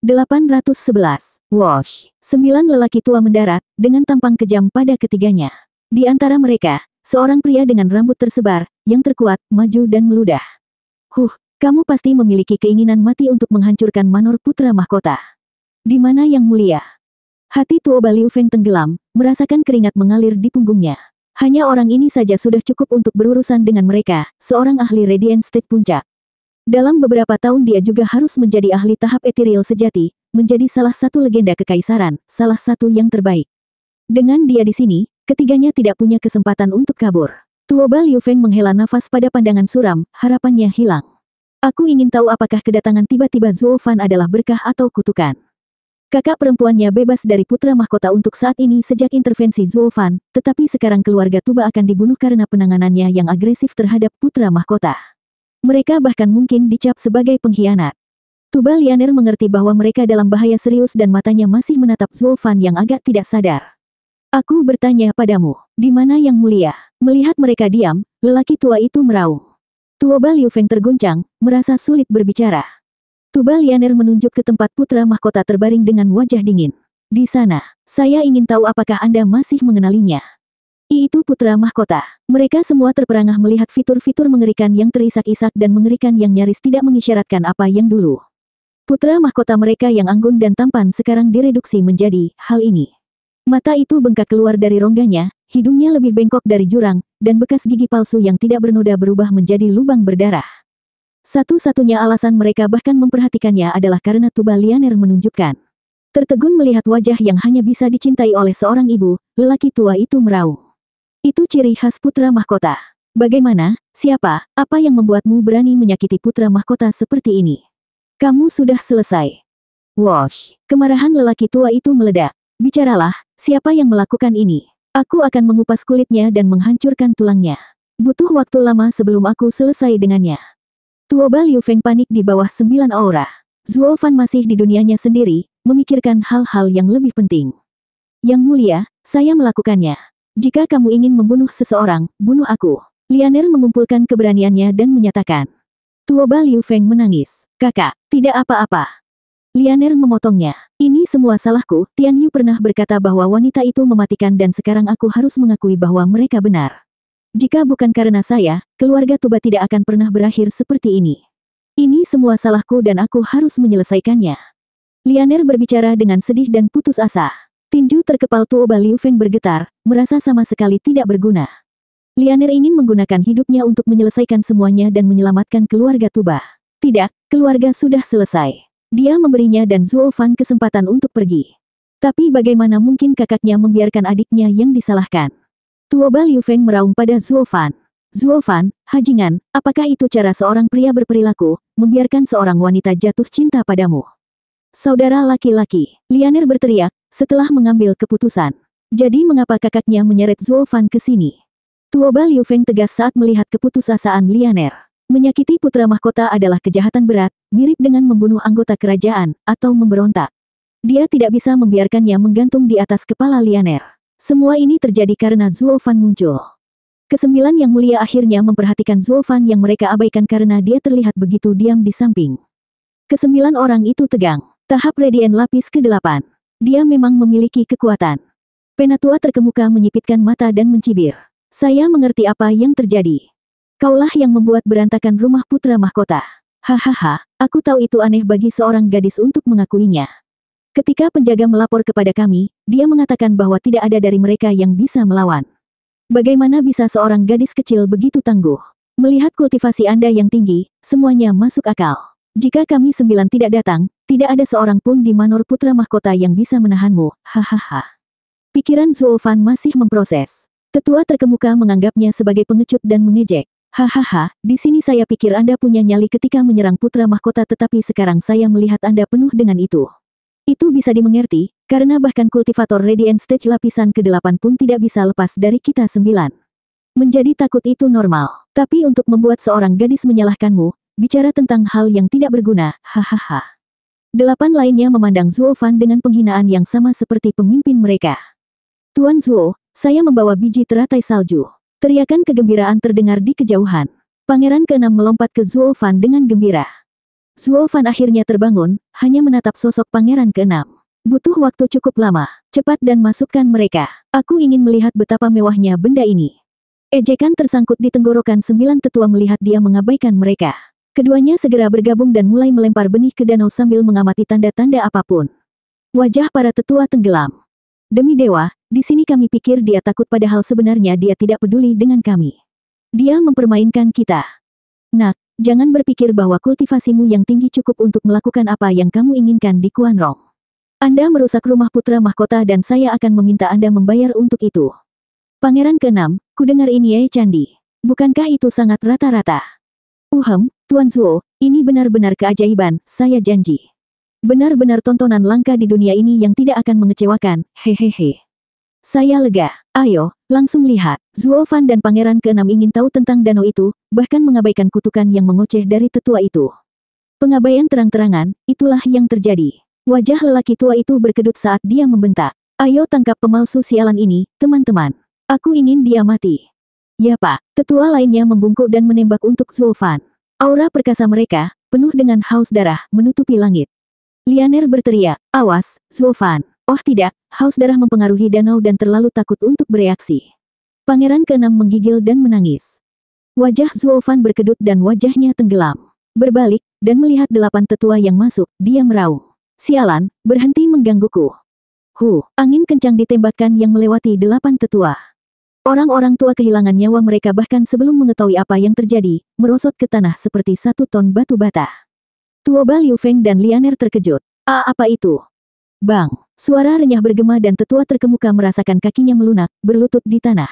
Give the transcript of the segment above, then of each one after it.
811. Wash. Sembilan lelaki tua mendarat, dengan tampang kejam pada ketiganya. Di antara mereka, seorang pria dengan rambut tersebar, yang terkuat, maju dan meludah. Huh, kamu pasti memiliki keinginan mati untuk menghancurkan Manor Putra Mahkota. Di mana yang mulia? Hati tua Baliu Feng tenggelam, merasakan keringat mengalir di punggungnya. Hanya orang ini saja sudah cukup untuk berurusan dengan mereka, seorang ahli Radiant State Puncak. Dalam beberapa tahun dia juga harus menjadi ahli tahap etiril sejati, menjadi salah satu legenda kekaisaran, salah satu yang terbaik. Dengan dia di sini, ketiganya tidak punya kesempatan untuk kabur. Tuoba Liu Feng menghela nafas pada pandangan suram, harapannya hilang. Aku ingin tahu apakah kedatangan tiba-tiba Zuo Fan adalah berkah atau kutukan. Kakak perempuannya bebas dari putra mahkota untuk saat ini sejak intervensi Zuo Fan, tetapi sekarang keluarga Tuba akan dibunuh karena penanganannya yang agresif terhadap putra mahkota. Mereka bahkan mungkin dicap sebagai pengkhianat. Tuba Lianer mengerti bahwa mereka dalam bahaya serius dan matanya masih menatap Zulfan yang agak tidak sadar. Aku bertanya padamu, di mana yang mulia? Melihat mereka diam, lelaki tua itu meraung. Tuoba Liu Feng terguncang, merasa sulit berbicara. Tuba Lianer menunjuk ke tempat putra mahkota terbaring dengan wajah dingin. Di sana, saya ingin tahu apakah Anda masih mengenalinya. Itu putra mahkota. Mereka semua terperangah melihat fitur-fitur mengerikan yang terisak-isak dan mengerikan yang nyaris tidak mengisyaratkan apa yang dulu. Putra mahkota mereka yang anggun dan tampan sekarang direduksi menjadi hal ini. Mata itu bengkak keluar dari rongganya, hidungnya lebih bengkok dari jurang, dan bekas gigi palsu yang tidak bernoda berubah menjadi lubang berdarah. Satu-satunya alasan mereka bahkan memperhatikannya adalah karena tuba Lianer menunjukkan. Tertegun melihat wajah yang hanya bisa dicintai oleh seorang ibu, lelaki tua itu meraung. Itu ciri khas putra mahkota. Bagaimana, siapa, apa yang membuatmu berani menyakiti putra mahkota seperti ini? Kamu sudah selesai. Wash, kemarahan lelaki tua itu meledak. Bicaralah, siapa yang melakukan ini? Aku akan mengupas kulitnya dan menghancurkan tulangnya. Butuh waktu lama sebelum aku selesai dengannya. Tuoba Liu Feng panik di bawah sembilan aura. Zuo Fan masih di dunianya sendiri, memikirkan hal-hal yang lebih penting. Yang mulia, saya melakukannya. Jika kamu ingin membunuh seseorang, bunuh aku. Lianer mengumpulkan keberaniannya dan menyatakan. Tua Liu Feng menangis. Kakak, tidak apa-apa. Lianer memotongnya. Ini semua salahku, Tian Yu pernah berkata bahwa wanita itu mematikan dan sekarang aku harus mengakui bahwa mereka benar. Jika bukan karena saya, keluarga Tuba tidak akan pernah berakhir seperti ini. Ini semua salahku dan aku harus menyelesaikannya. Lianer berbicara dengan sedih dan putus asa. Tinju terkepal Tuo Baliu Feng bergetar, merasa sama sekali tidak berguna. Lianer ingin menggunakan hidupnya untuk menyelesaikan semuanya dan menyelamatkan keluarga Tuba. Tidak, keluarga sudah selesai. Dia memberinya dan Zuo Fan kesempatan untuk pergi. Tapi bagaimana mungkin kakaknya membiarkan adiknya yang disalahkan? Tuoba Liu Feng meraung pada Zuo Fan. Zuo Fan, hajingan, apakah itu cara seorang pria berperilaku, membiarkan seorang wanita jatuh cinta padamu? Saudara laki-laki, Lianer berteriak, setelah mengambil keputusan. Jadi mengapa kakaknya menyeret Zuo Fan ke sini? Tuoba Liu Feng tegas saat melihat keputusasaan Lianer. Menyakiti putra mahkota adalah kejahatan berat, mirip dengan membunuh anggota kerajaan, atau memberontak. Dia tidak bisa membiarkannya menggantung di atas kepala Lianer. Semua ini terjadi karena Zuo Fan muncul. Kesembilan yang mulia akhirnya memperhatikan Zuo Fan yang mereka abaikan karena dia terlihat begitu diam di samping. Kesembilan orang itu tegang. Tahap Radiant Lapis ke-8. Dia memang memiliki kekuatan. Penatua terkemuka menyipitkan mata dan mencibir. Saya mengerti apa yang terjadi. Kaulah yang membuat berantakan rumah putra mahkota. Hahaha, aku tahu itu aneh bagi seorang gadis untuk mengakuinya. Ketika penjaga melapor kepada kami, dia mengatakan bahwa tidak ada dari mereka yang bisa melawan. Bagaimana bisa seorang gadis kecil begitu tangguh? Melihat kultivasi Anda yang tinggi, semuanya masuk akal. Jika kami sembilan tidak datang, tidak ada seorang pun di Manor Putra Mahkota yang bisa menahanmu, hahaha. Pikiran Zuofan masih memproses. Tetua terkemuka menganggapnya sebagai pengecut dan mengejek. Hahaha, di sini saya pikir Anda punya nyali ketika menyerang Putra Mahkota tetapi sekarang saya melihat Anda penuh dengan itu. Itu bisa dimengerti, karena bahkan kultivator Radiant Stage lapisan ke-8 pun tidak bisa lepas dari kita sembilan. Menjadi takut itu normal. Tapi untuk membuat seorang gadis menyalahkanmu, bicara tentang hal yang tidak berguna, hahaha. Delapan lainnya memandang Zuo Fan dengan penghinaan yang sama seperti pemimpin mereka. Tuan Zuo, saya membawa biji teratai salju. Teriakan kegembiraan terdengar di kejauhan. Pangeran keenam melompat ke Zuo Fan dengan gembira. Zuo Fan akhirnya terbangun, hanya menatap sosok pangeran keenam. Butuh waktu cukup lama. Cepat dan masukkan mereka. Aku ingin melihat betapa mewahnya benda ini. Ejekan tersangkut di tenggorokan sembilan tetua melihat dia mengabaikan mereka. Keduanya segera bergabung dan mulai melempar benih ke danau sambil mengamati tanda-tanda apapun. Wajah para tetua tenggelam. Demi dewa, di sini kami pikir dia takut padahal sebenarnya dia tidak peduli dengan kami. Dia mempermainkan kita. Nak, jangan berpikir bahwa kultivasimu yang tinggi cukup untuk melakukan apa yang kamu inginkan di Kuanrong. Anda merusak rumah putra mahkota dan saya akan meminta Anda membayar untuk itu. Pangeran keenam, ku dengar ini ya Candi. Bukankah itu sangat rata-rata? Uhem, Tuan Zuo, ini benar-benar keajaiban, saya janji. Benar-benar tontonan langka di dunia ini yang tidak akan mengecewakan, hehehe. Saya lega, ayo, langsung lihat. Zuo Fan dan pangeran keenam ingin tahu tentang danau itu, bahkan mengabaikan kutukan yang mengoceh dari tetua itu. Pengabaian terang-terangan, itulah yang terjadi. Wajah lelaki tua itu berkedut saat dia membentak. Ayo tangkap pemalsu sialan ini, teman-teman. Aku ingin dia mati. Ya pak, tetua lainnya membungkuk dan menembak untuk Zulfan. Aura perkasa mereka, penuh dengan haus darah, menutupi langit. Lianer berteriak, awas, Zulfan. Oh tidak, haus darah mempengaruhi danau dan terlalu takut untuk bereaksi. Pangeran keenam menggigil dan menangis. Wajah Zulfan berkedut dan wajahnya tenggelam. Berbalik, dan melihat delapan tetua yang masuk, dia meraung. Sialan, berhenti menggangguku. Hu, angin kencang ditembakkan yang melewati delapan tetua. Orang-orang tua kehilangan nyawa mereka bahkan sebelum mengetahui apa yang terjadi, merosot ke tanah seperti satu ton batu bata. Tua Liu Feng dan Lianer terkejut. A apa itu? Bang! Suara renyah bergema dan tetua terkemuka merasakan kakinya melunak, berlutut di tanah.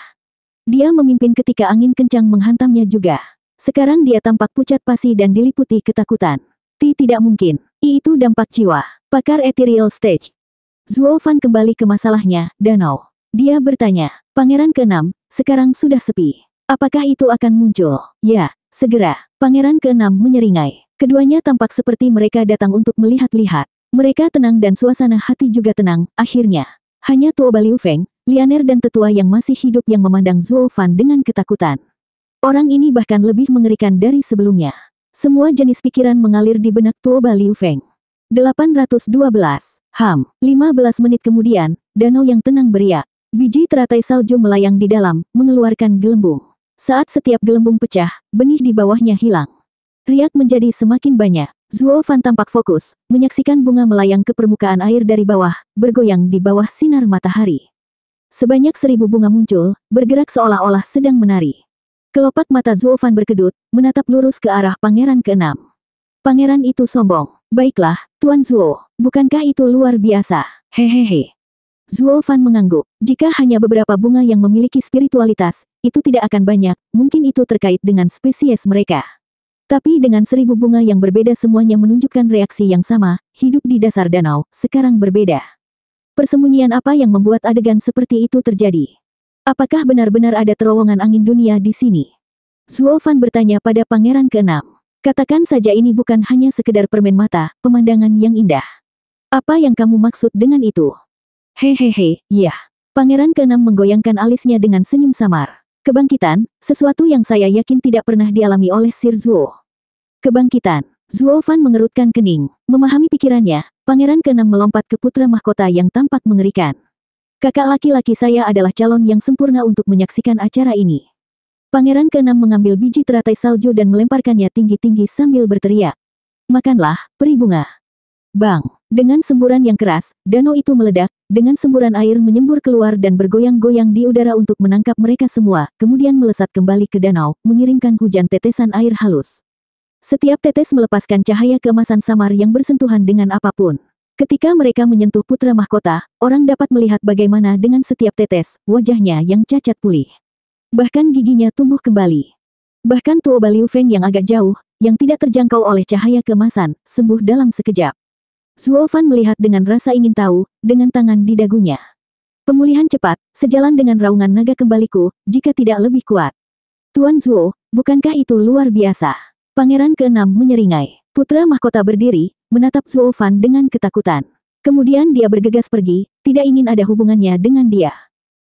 Dia memimpin ketika angin kencang menghantamnya juga. Sekarang dia tampak pucat pasi dan diliputi ketakutan. Ti tidak mungkin. I itu dampak jiwa. Pakar ethereal stage. Zuo Fan kembali ke masalahnya, danau. Dia bertanya, Pangeran keenam, sekarang sudah sepi. Apakah itu akan muncul? Ya, segera. Pangeran keenam menyeringai. Keduanya tampak seperti mereka datang untuk melihat-lihat. Mereka tenang dan suasana hati juga tenang, akhirnya. Hanya Tuo Liu Feng, Lianer dan tetua yang masih hidup yang memandang Zuo Fan dengan ketakutan. Orang ini bahkan lebih mengerikan dari sebelumnya. Semua jenis pikiran mengalir di benak Tuo Liu Feng. 812, Ham, 15 menit kemudian, danau yang tenang beriak. Biji teratai salju melayang di dalam, mengeluarkan gelembung. Saat setiap gelembung pecah, benih di bawahnya hilang. Riak menjadi semakin banyak. Zuo Fan tampak fokus, menyaksikan bunga melayang ke permukaan air dari bawah, bergoyang di bawah sinar matahari. Sebanyak seribu bunga muncul, bergerak seolah-olah sedang menari. Kelopak mata Zuo Fan berkedut, menatap lurus ke arah pangeran keenam. Pangeran itu sombong. Baiklah, Tuan Zuo, bukankah itu luar biasa? Hehehe. Zuo Fan mengangguk. Jika hanya beberapa bunga yang memiliki spiritualitas, itu tidak akan banyak, mungkin itu terkait dengan spesies mereka. Tapi dengan seribu bunga yang berbeda semuanya menunjukkan reaksi yang sama, hidup di dasar danau, sekarang berbeda. Persembunyian apa yang membuat adegan seperti itu terjadi? Apakah benar-benar ada terowongan angin dunia di sini? Zuo Fan bertanya pada pangeran keenam. Katakan saja ini bukan hanya sekedar permen mata, pemandangan yang indah. Apa yang kamu maksud dengan itu? Hehehe, iya. Pangeran keenam menggoyangkan alisnya dengan senyum samar. Kebangkitan, sesuatu yang saya yakin tidak pernah dialami oleh Sir Zuo. Kebangkitan, Zuo Fan mengerutkan kening. Memahami pikirannya, pangeran keenam melompat ke putra mahkota yang tampak mengerikan. Kakak laki-laki saya adalah calon yang sempurna untuk menyaksikan acara ini. Pangeran keenam mengambil biji teratai salju dan melemparkannya tinggi-tinggi sambil berteriak. Makanlah, peribunga. Bang! Dengan semburan yang keras, danau itu meledak, dengan semburan air menyembur keluar dan bergoyang-goyang di udara untuk menangkap mereka semua, kemudian melesat kembali ke danau, mengirimkan hujan tetesan air halus. Setiap tetes melepaskan cahaya kemasan samar yang bersentuhan dengan apapun. Ketika mereka menyentuh putra mahkota, orang dapat melihat bagaimana dengan setiap tetes, wajahnya yang cacat pulih. Bahkan giginya tumbuh kembali. Bahkan Tuo Baliu Feng yang agak jauh, yang tidak terjangkau oleh cahaya kemasan, sembuh dalam sekejap. Fan melihat dengan rasa ingin tahu, dengan tangan di dagunya. Pemulihan cepat, sejalan dengan raungan naga kembaliku, jika tidak lebih kuat. Tuan Zuo, bukankah itu luar biasa? Pangeran keenam menyeringai. Putra mahkota berdiri, menatap Zuo Fan dengan ketakutan. Kemudian dia bergegas pergi, tidak ingin ada hubungannya dengan dia.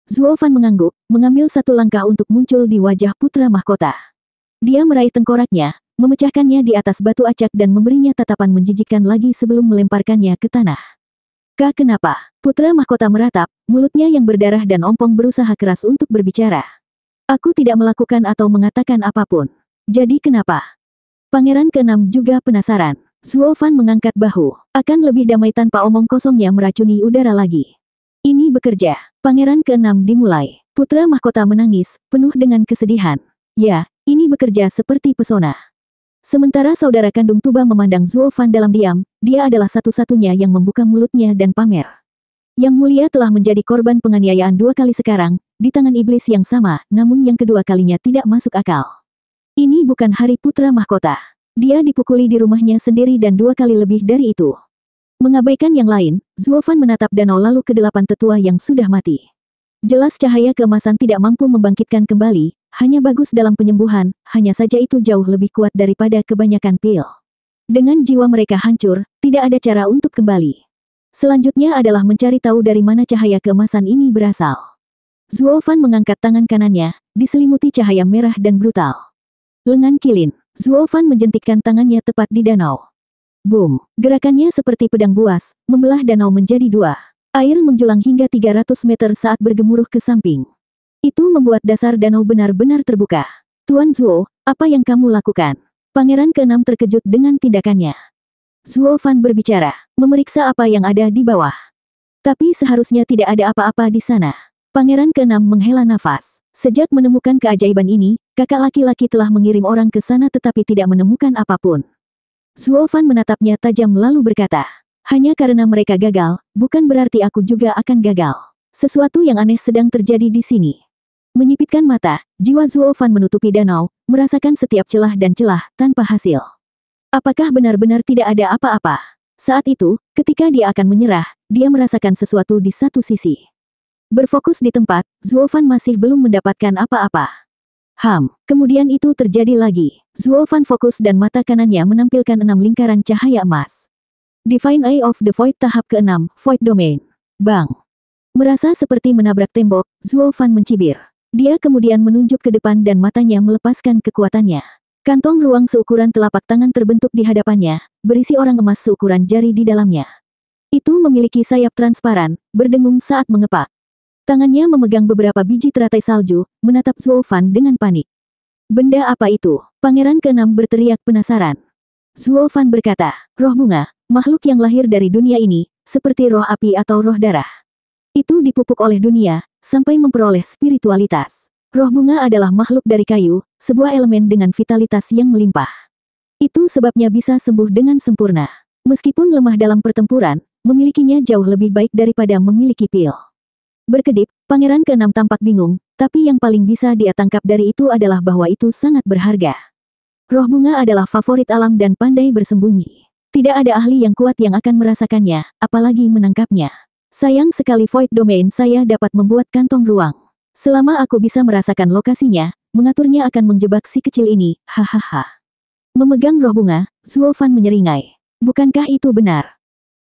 Zuo Fan mengangguk, mengambil satu langkah untuk muncul di wajah putra mahkota. Dia meraih tengkoraknya, memecahkannya di atas batu acak dan memberinya tatapan menjijikkan lagi sebelum melemparkannya ke tanah. Kak kenapa? Putra mahkota meratap, mulutnya yang berdarah dan ompong berusaha keras untuk berbicara. Aku tidak melakukan atau mengatakan apapun. Jadi kenapa? Pangeran keenam juga penasaran. Suofan mengangkat bahu. Akan lebih damai tanpa omong kosongnya meracuni udara lagi. Ini bekerja. Pangeran keenam dimulai. Putra mahkota menangis, penuh dengan kesedihan. Ya, ini bekerja seperti pesona. Sementara saudara kandung Tuba memandang Zuofan dalam diam, dia adalah satu-satunya yang membuka mulutnya dan pamer. Yang mulia telah menjadi korban penganiayaan dua kali sekarang, di tangan iblis yang sama, namun yang kedua kalinya tidak masuk akal. Ini bukan hari putra mahkota. Dia dipukuli di rumahnya sendiri dan dua kali lebih dari itu. Mengabaikan yang lain, Zuofan menatap danau lalu ke delapan tetua yang sudah mati. Jelas cahaya keemasan tidak mampu membangkitkan kembali, hanya bagus dalam penyembuhan, hanya saja itu jauh lebih kuat daripada kebanyakan pil. Dengan jiwa mereka hancur, tidak ada cara untuk kembali. Selanjutnya adalah mencari tahu dari mana cahaya kemasan ini berasal. Zuofan mengangkat tangan kanannya, diselimuti cahaya merah dan brutal. Lengan kilin, Zuofan menjentikkan tangannya tepat di danau. Boom, gerakannya seperti pedang buas, membelah danau menjadi dua. Air menjulang hingga 300 meter saat bergemuruh ke samping. Itu membuat dasar danau benar-benar terbuka. Tuan Zuo, apa yang kamu lakukan? Pangeran keenam terkejut dengan tindakannya. Zuo Fan berbicara, memeriksa apa yang ada di bawah. Tapi seharusnya tidak ada apa-apa di sana. Pangeran keenam menghela nafas. Sejak menemukan keajaiban ini, kakak laki-laki telah mengirim orang ke sana tetapi tidak menemukan apapun. Zuo Fan menatapnya tajam lalu berkata, hanya karena mereka gagal, bukan berarti aku juga akan gagal. Sesuatu yang aneh sedang terjadi di sini. Menyipitkan mata, jiwa Zuo Fan menutupi danau, merasakan setiap celah dan celah, tanpa hasil. Apakah benar-benar tidak ada apa-apa? Saat itu, ketika dia akan menyerah, dia merasakan sesuatu di satu sisi. Berfokus di tempat, Zuo Fan masih belum mendapatkan apa-apa. Ham, kemudian itu terjadi lagi. Zuo Fan fokus dan mata kanannya menampilkan enam lingkaran cahaya emas. Divine Eye of the Void tahap ke-6, Void Domain. Bang! Merasa seperti menabrak tembok, Zuo Fan mencibir. Dia kemudian menunjuk ke depan dan matanya melepaskan kekuatannya. Kantong ruang seukuran telapak tangan terbentuk di hadapannya, berisi orang emas seukuran jari di dalamnya. Itu memiliki sayap transparan, berdengung saat mengepak. Tangannya memegang beberapa biji teratai salju, menatap Fan dengan panik. Benda apa itu? Pangeran keenam berteriak penasaran. Fan berkata, roh bunga, makhluk yang lahir dari dunia ini, seperti roh api atau roh darah. Itu dipupuk oleh dunia, sampai memperoleh spiritualitas. Roh bunga adalah makhluk dari kayu, sebuah elemen dengan vitalitas yang melimpah. Itu sebabnya bisa sembuh dengan sempurna. Meskipun lemah dalam pertempuran, memilikinya jauh lebih baik daripada memiliki pil. Berkedip, pangeran keenam tampak bingung, tapi yang paling bisa dia tangkap dari itu adalah bahwa itu sangat berharga. Roh bunga adalah favorit alam dan pandai bersembunyi. Tidak ada ahli yang kuat yang akan merasakannya, apalagi menangkapnya. Sayang sekali void domain saya dapat membuat kantong ruang. Selama aku bisa merasakan lokasinya, mengaturnya akan menjebak si kecil ini, hahaha. Memegang roh bunga, Zuofan menyeringai. Bukankah itu benar?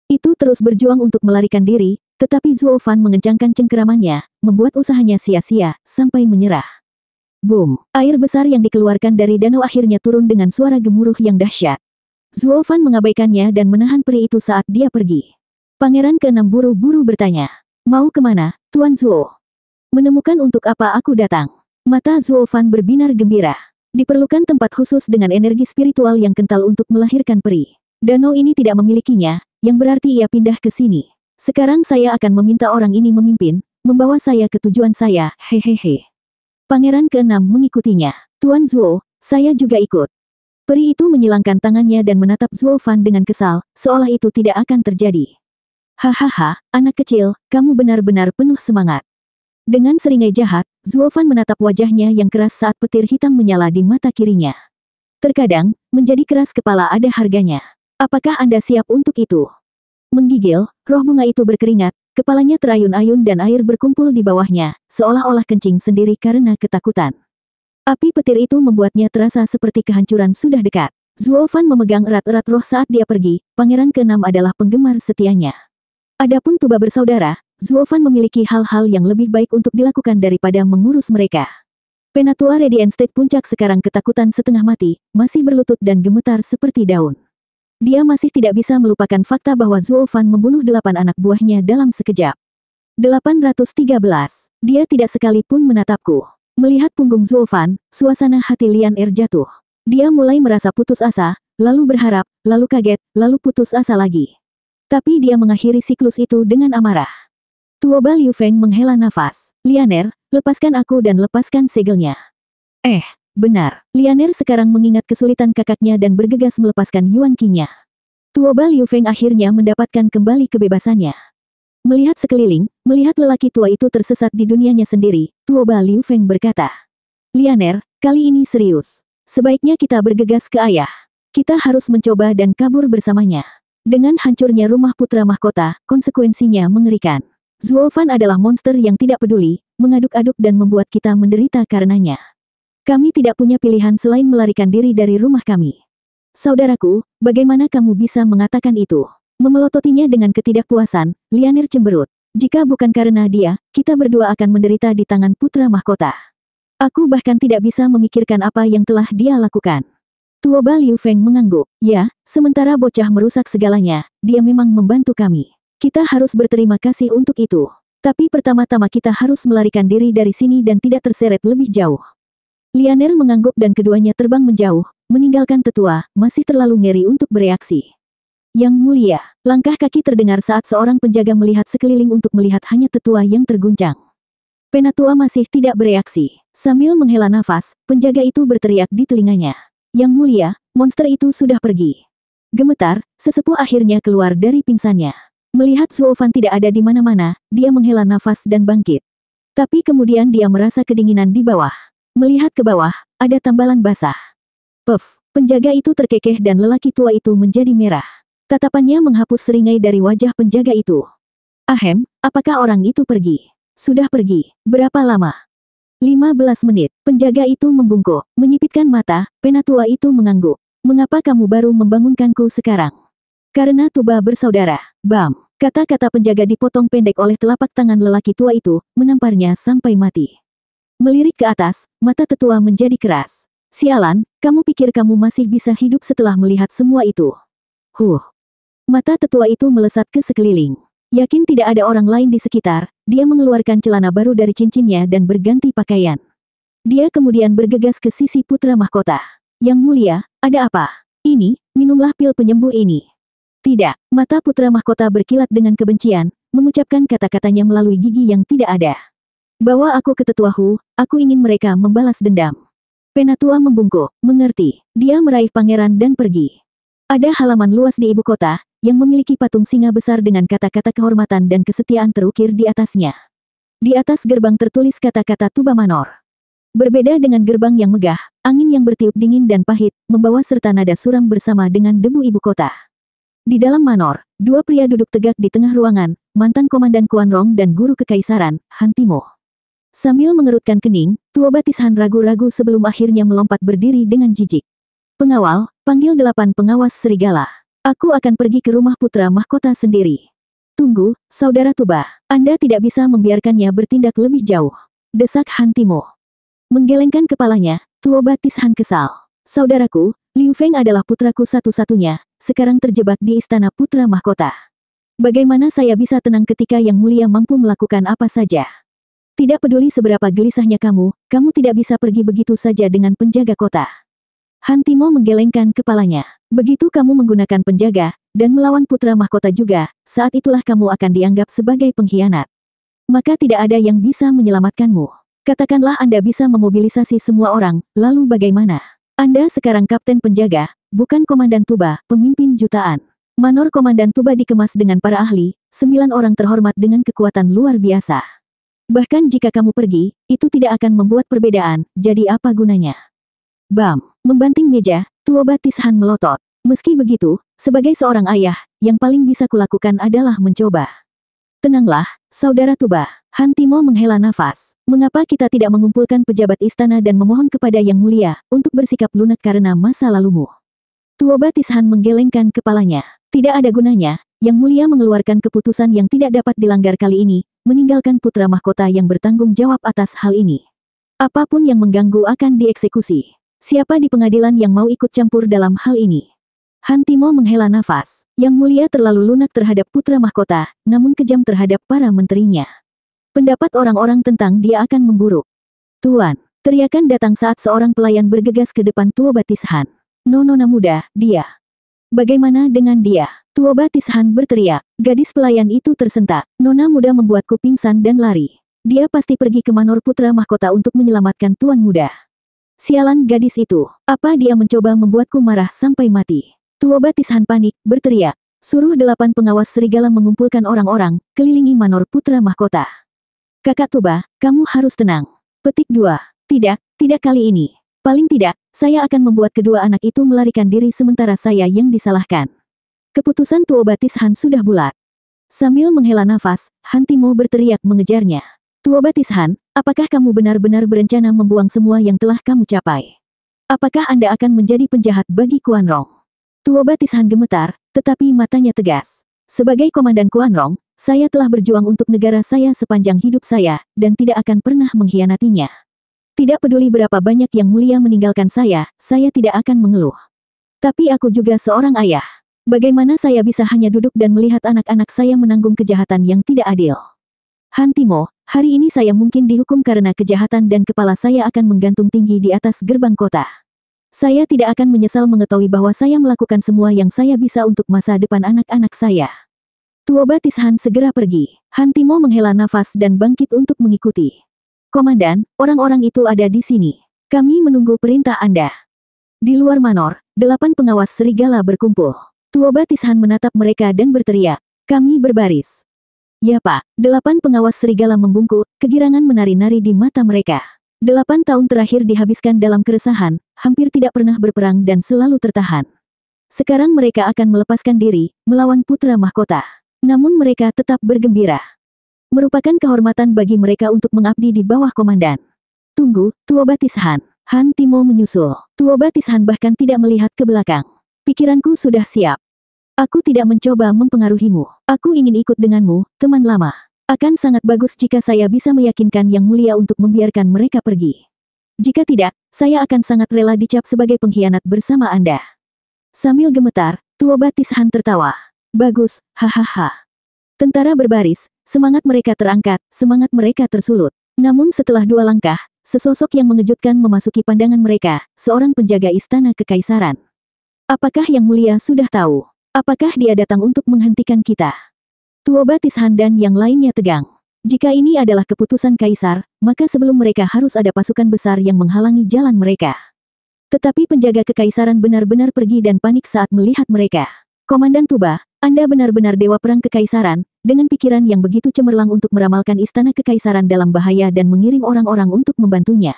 Itu terus berjuang untuk melarikan diri, tetapi Zuofan mengencangkan cengkeramannya, membuat usahanya sia-sia, sampai menyerah. Boom! Air besar yang dikeluarkan dari danau akhirnya turun dengan suara gemuruh yang dahsyat. Zuofan mengabaikannya dan menahan peri itu saat dia pergi. Pangeran keenam buru-buru bertanya. Mau kemana, Tuan Zuo? Menemukan untuk apa aku datang? Mata Zuo Fan berbinar gembira. Diperlukan tempat khusus dengan energi spiritual yang kental untuk melahirkan peri. Danau ini tidak memilikinya, yang berarti ia pindah ke sini. Sekarang saya akan meminta orang ini memimpin, membawa saya ke tujuan saya, hehehe. Pangeran keenam mengikutinya. Tuan Zuo, saya juga ikut. Peri itu menyilangkan tangannya dan menatap Zuo Fan dengan kesal, seolah itu tidak akan terjadi. Hahaha, anak kecil, kamu benar-benar penuh semangat. Dengan seringai jahat, Zuofan menatap wajahnya yang keras saat petir hitam menyala di mata kirinya. Terkadang, menjadi keras kepala ada harganya. Apakah Anda siap untuk itu? Menggigil, roh bunga itu berkeringat, kepalanya terayun-ayun dan air berkumpul di bawahnya, seolah-olah kencing sendiri karena ketakutan. Api petir itu membuatnya terasa seperti kehancuran sudah dekat. Zuofan memegang erat-erat roh saat dia pergi, pangeran keenam adalah penggemar setianya. Adapun tuba bersaudara, Zuofan memiliki hal-hal yang lebih baik untuk dilakukan daripada mengurus mereka. Penatua Radiant State Puncak sekarang ketakutan setengah mati, masih berlutut dan gemetar seperti daun. Dia masih tidak bisa melupakan fakta bahwa Zuofan membunuh delapan anak buahnya dalam sekejap. 813. Dia tidak sekalipun menatapku. Melihat punggung Zuofan, suasana hati Lian Er jatuh. Dia mulai merasa putus asa, lalu berharap, lalu kaget, lalu putus asa lagi. Tapi dia mengakhiri siklus itu dengan amarah. Tua Liu Feng menghela nafas. Lianer, lepaskan aku dan lepaskan segelnya. Eh, benar. Lianer sekarang mengingat kesulitan kakaknya dan bergegas melepaskan Yuan Qinya. Ba Liu Feng akhirnya mendapatkan kembali kebebasannya. Melihat sekeliling, melihat lelaki tua itu tersesat di dunianya sendiri, Tua Liu Feng berkata. Lianer, kali ini serius. Sebaiknya kita bergegas ke ayah. Kita harus mencoba dan kabur bersamanya. Dengan hancurnya rumah putra mahkota, konsekuensinya mengerikan. Zuofan adalah monster yang tidak peduli, mengaduk-aduk dan membuat kita menderita karenanya. Kami tidak punya pilihan selain melarikan diri dari rumah kami. Saudaraku, bagaimana kamu bisa mengatakan itu? Memelototinya dengan ketidakpuasan, Lianir cemberut. Jika bukan karena dia, kita berdua akan menderita di tangan putra mahkota. Aku bahkan tidak bisa memikirkan apa yang telah dia lakukan. Ba Liu Feng mengangguk. Ya, sementara bocah merusak segalanya, dia memang membantu kami. Kita harus berterima kasih untuk itu. Tapi pertama-tama kita harus melarikan diri dari sini dan tidak terseret lebih jauh. Lianer mengangguk dan keduanya terbang menjauh, meninggalkan tetua, masih terlalu ngeri untuk bereaksi. Yang mulia, langkah kaki terdengar saat seorang penjaga melihat sekeliling untuk melihat hanya tetua yang terguncang. Penatua masih tidak bereaksi. Sambil menghela nafas, penjaga itu berteriak di telinganya. Yang mulia, monster itu sudah pergi. Gemetar, sesepuh akhirnya keluar dari pingsannya. Melihat Zuofan tidak ada di mana-mana, dia menghela nafas dan bangkit. Tapi kemudian dia merasa kedinginan di bawah. Melihat ke bawah, ada tambalan basah. Puff, penjaga itu terkekeh dan lelaki tua itu menjadi merah. Tatapannya menghapus seringai dari wajah penjaga itu. Ahem, apakah orang itu pergi? Sudah pergi. Berapa lama? 15 menit, penjaga itu membungkuk, menyipitkan mata, penatua itu mengangguk. Mengapa kamu baru membangunkanku sekarang? Karena tuba bersaudara, bam. Kata-kata penjaga dipotong pendek oleh telapak tangan lelaki tua itu, menamparnya sampai mati. Melirik ke atas, mata tetua menjadi keras. Sialan, kamu pikir kamu masih bisa hidup setelah melihat semua itu? Huh. Mata tetua itu melesat ke sekeliling. Yakin tidak ada orang lain di sekitar, dia mengeluarkan celana baru dari cincinnya dan berganti pakaian. Dia kemudian bergegas ke sisi putra mahkota. Yang mulia, ada apa? Ini, minumlah pil penyembuh ini. Tidak, mata putra mahkota berkilat dengan kebencian, mengucapkan kata-katanya melalui gigi yang tidak ada. Bawa aku ke tetuahu, aku ingin mereka membalas dendam. Penatua membungkuk, mengerti. Dia meraih pangeran dan pergi. Ada halaman luas di ibu kota, yang memiliki patung singa besar dengan kata-kata kehormatan dan kesetiaan terukir di atasnya. Di atas gerbang tertulis kata-kata Tuba Manor. Berbeda dengan gerbang yang megah, angin yang bertiup dingin dan pahit, membawa serta nada suram bersama dengan debu ibu kota. Di dalam manor, dua pria duduk tegak di tengah ruangan, mantan komandan Kuan Rong dan guru kekaisaran, Han Timo. Sambil mengerutkan kening, Tua Han ragu-ragu sebelum akhirnya melompat berdiri dengan jijik. Pengawal, panggil delapan pengawas serigala. Aku akan pergi ke rumah putra mahkota sendiri. Tunggu, Saudara Tuba. Anda tidak bisa membiarkannya bertindak lebih jauh. Desak Hantimo. Menggelengkan kepalanya, Tuoba Tishan kesal. Saudaraku, Liu Feng adalah putraku satu-satunya, sekarang terjebak di istana putra mahkota. Bagaimana saya bisa tenang ketika yang mulia mampu melakukan apa saja? Tidak peduli seberapa gelisahnya kamu, kamu tidak bisa pergi begitu saja dengan penjaga kota. Han Timo menggelengkan kepalanya. Begitu kamu menggunakan penjaga, dan melawan putra mahkota juga, saat itulah kamu akan dianggap sebagai pengkhianat. Maka tidak ada yang bisa menyelamatkanmu. Katakanlah Anda bisa memobilisasi semua orang, lalu bagaimana? Anda sekarang kapten penjaga, bukan komandan tuba, pemimpin jutaan. Manor komandan tuba dikemas dengan para ahli, sembilan orang terhormat dengan kekuatan luar biasa. Bahkan jika kamu pergi, itu tidak akan membuat perbedaan, jadi apa gunanya? Bam! Membanting meja, Tuoba Tishan melotot. Meski begitu, sebagai seorang ayah, yang paling bisa kulakukan adalah mencoba. Tenanglah, Saudara Tuba. Han Timo menghela nafas. Mengapa kita tidak mengumpulkan pejabat istana dan memohon kepada Yang Mulia untuk bersikap lunak karena masa lalumu? Tuoba Tishan menggelengkan kepalanya. Tidak ada gunanya, Yang Mulia mengeluarkan keputusan yang tidak dapat dilanggar kali ini, meninggalkan putra mahkota yang bertanggung jawab atas hal ini. Apapun yang mengganggu akan dieksekusi. Siapa di pengadilan yang mau ikut campur dalam hal ini? Hantimo menghela nafas, yang mulia terlalu lunak terhadap putra mahkota, namun kejam terhadap para menterinya. Pendapat orang-orang tentang dia akan memburuk. Tuan, teriakan datang saat seorang pelayan bergegas ke depan Tua Batishan. Nonona muda, dia. Bagaimana dengan dia? Tua Batishan berteriak. Gadis pelayan itu tersentak. Nona muda membuatku pingsan dan lari. Dia pasti pergi ke Manor Putra Mahkota untuk menyelamatkan Tuan Muda. Sialan gadis itu, apa dia mencoba membuatku marah sampai mati? Tua Batisan panik, berteriak. Suruh delapan pengawas serigala mengumpulkan orang-orang, kelilingi Manor Putra Mahkota. Kakak Tuba, kamu harus tenang. Petik dua. Tidak, tidak kali ini. Paling tidak, saya akan membuat kedua anak itu melarikan diri sementara saya yang disalahkan. Keputusan Batis Han sudah bulat. Sambil menghela nafas, Hantimo berteriak mengejarnya. Tuoba Tishan, apakah kamu benar-benar berencana membuang semua yang telah kamu capai? Apakah Anda akan menjadi penjahat bagi Kuan Rong? Tuoba Tishan gemetar, tetapi matanya tegas. Sebagai komandan Kuan Rong, saya telah berjuang untuk negara saya sepanjang hidup saya, dan tidak akan pernah mengkhianatinya. Tidak peduli berapa banyak yang mulia meninggalkan saya, saya tidak akan mengeluh. Tapi aku juga seorang ayah. Bagaimana saya bisa hanya duduk dan melihat anak-anak saya menanggung kejahatan yang tidak adil? Hantimo, hari ini saya mungkin dihukum karena kejahatan dan kepala saya akan menggantung tinggi di atas gerbang kota. Saya tidak akan menyesal mengetahui bahwa saya melakukan semua yang saya bisa untuk masa depan anak-anak saya. Batis Han segera pergi. Hantimo menghela nafas dan bangkit untuk mengikuti. Komandan, orang-orang itu ada di sini. Kami menunggu perintah Anda. Di luar manor, delapan pengawas serigala berkumpul. Batis Han menatap mereka dan berteriak. Kami berbaris. Ya Pak, delapan pengawas serigala membungkuk, kegirangan menari-nari di mata mereka. Delapan tahun terakhir dihabiskan dalam keresahan, hampir tidak pernah berperang dan selalu tertahan. Sekarang mereka akan melepaskan diri, melawan putra mahkota. Namun mereka tetap bergembira. Merupakan kehormatan bagi mereka untuk mengabdi di bawah komandan. Tunggu, Tua Batis Han Timo menyusul. Batis Han bahkan tidak melihat ke belakang. Pikiranku sudah siap. Aku tidak mencoba mempengaruhimu. Aku ingin ikut denganmu, teman lama. Akan sangat bagus jika saya bisa meyakinkan Yang Mulia untuk membiarkan mereka pergi. Jika tidak, saya akan sangat rela dicap sebagai pengkhianat bersama Anda. Sambil gemetar, Tuo Batishan tertawa. Bagus, hahaha. Tentara berbaris, semangat mereka terangkat, semangat mereka tersulut. Namun setelah dua langkah, sesosok yang mengejutkan memasuki pandangan mereka, seorang penjaga istana kekaisaran. Apakah Yang Mulia sudah tahu? Apakah dia datang untuk menghentikan kita? Tuoba Tishan dan yang lainnya tegang. Jika ini adalah keputusan kaisar, maka sebelum mereka harus ada pasukan besar yang menghalangi jalan mereka. Tetapi penjaga kekaisaran benar-benar pergi dan panik saat melihat mereka. Komandan Tuba, Anda benar-benar dewa perang kekaisaran, dengan pikiran yang begitu cemerlang untuk meramalkan istana kekaisaran dalam bahaya dan mengirim orang-orang untuk membantunya.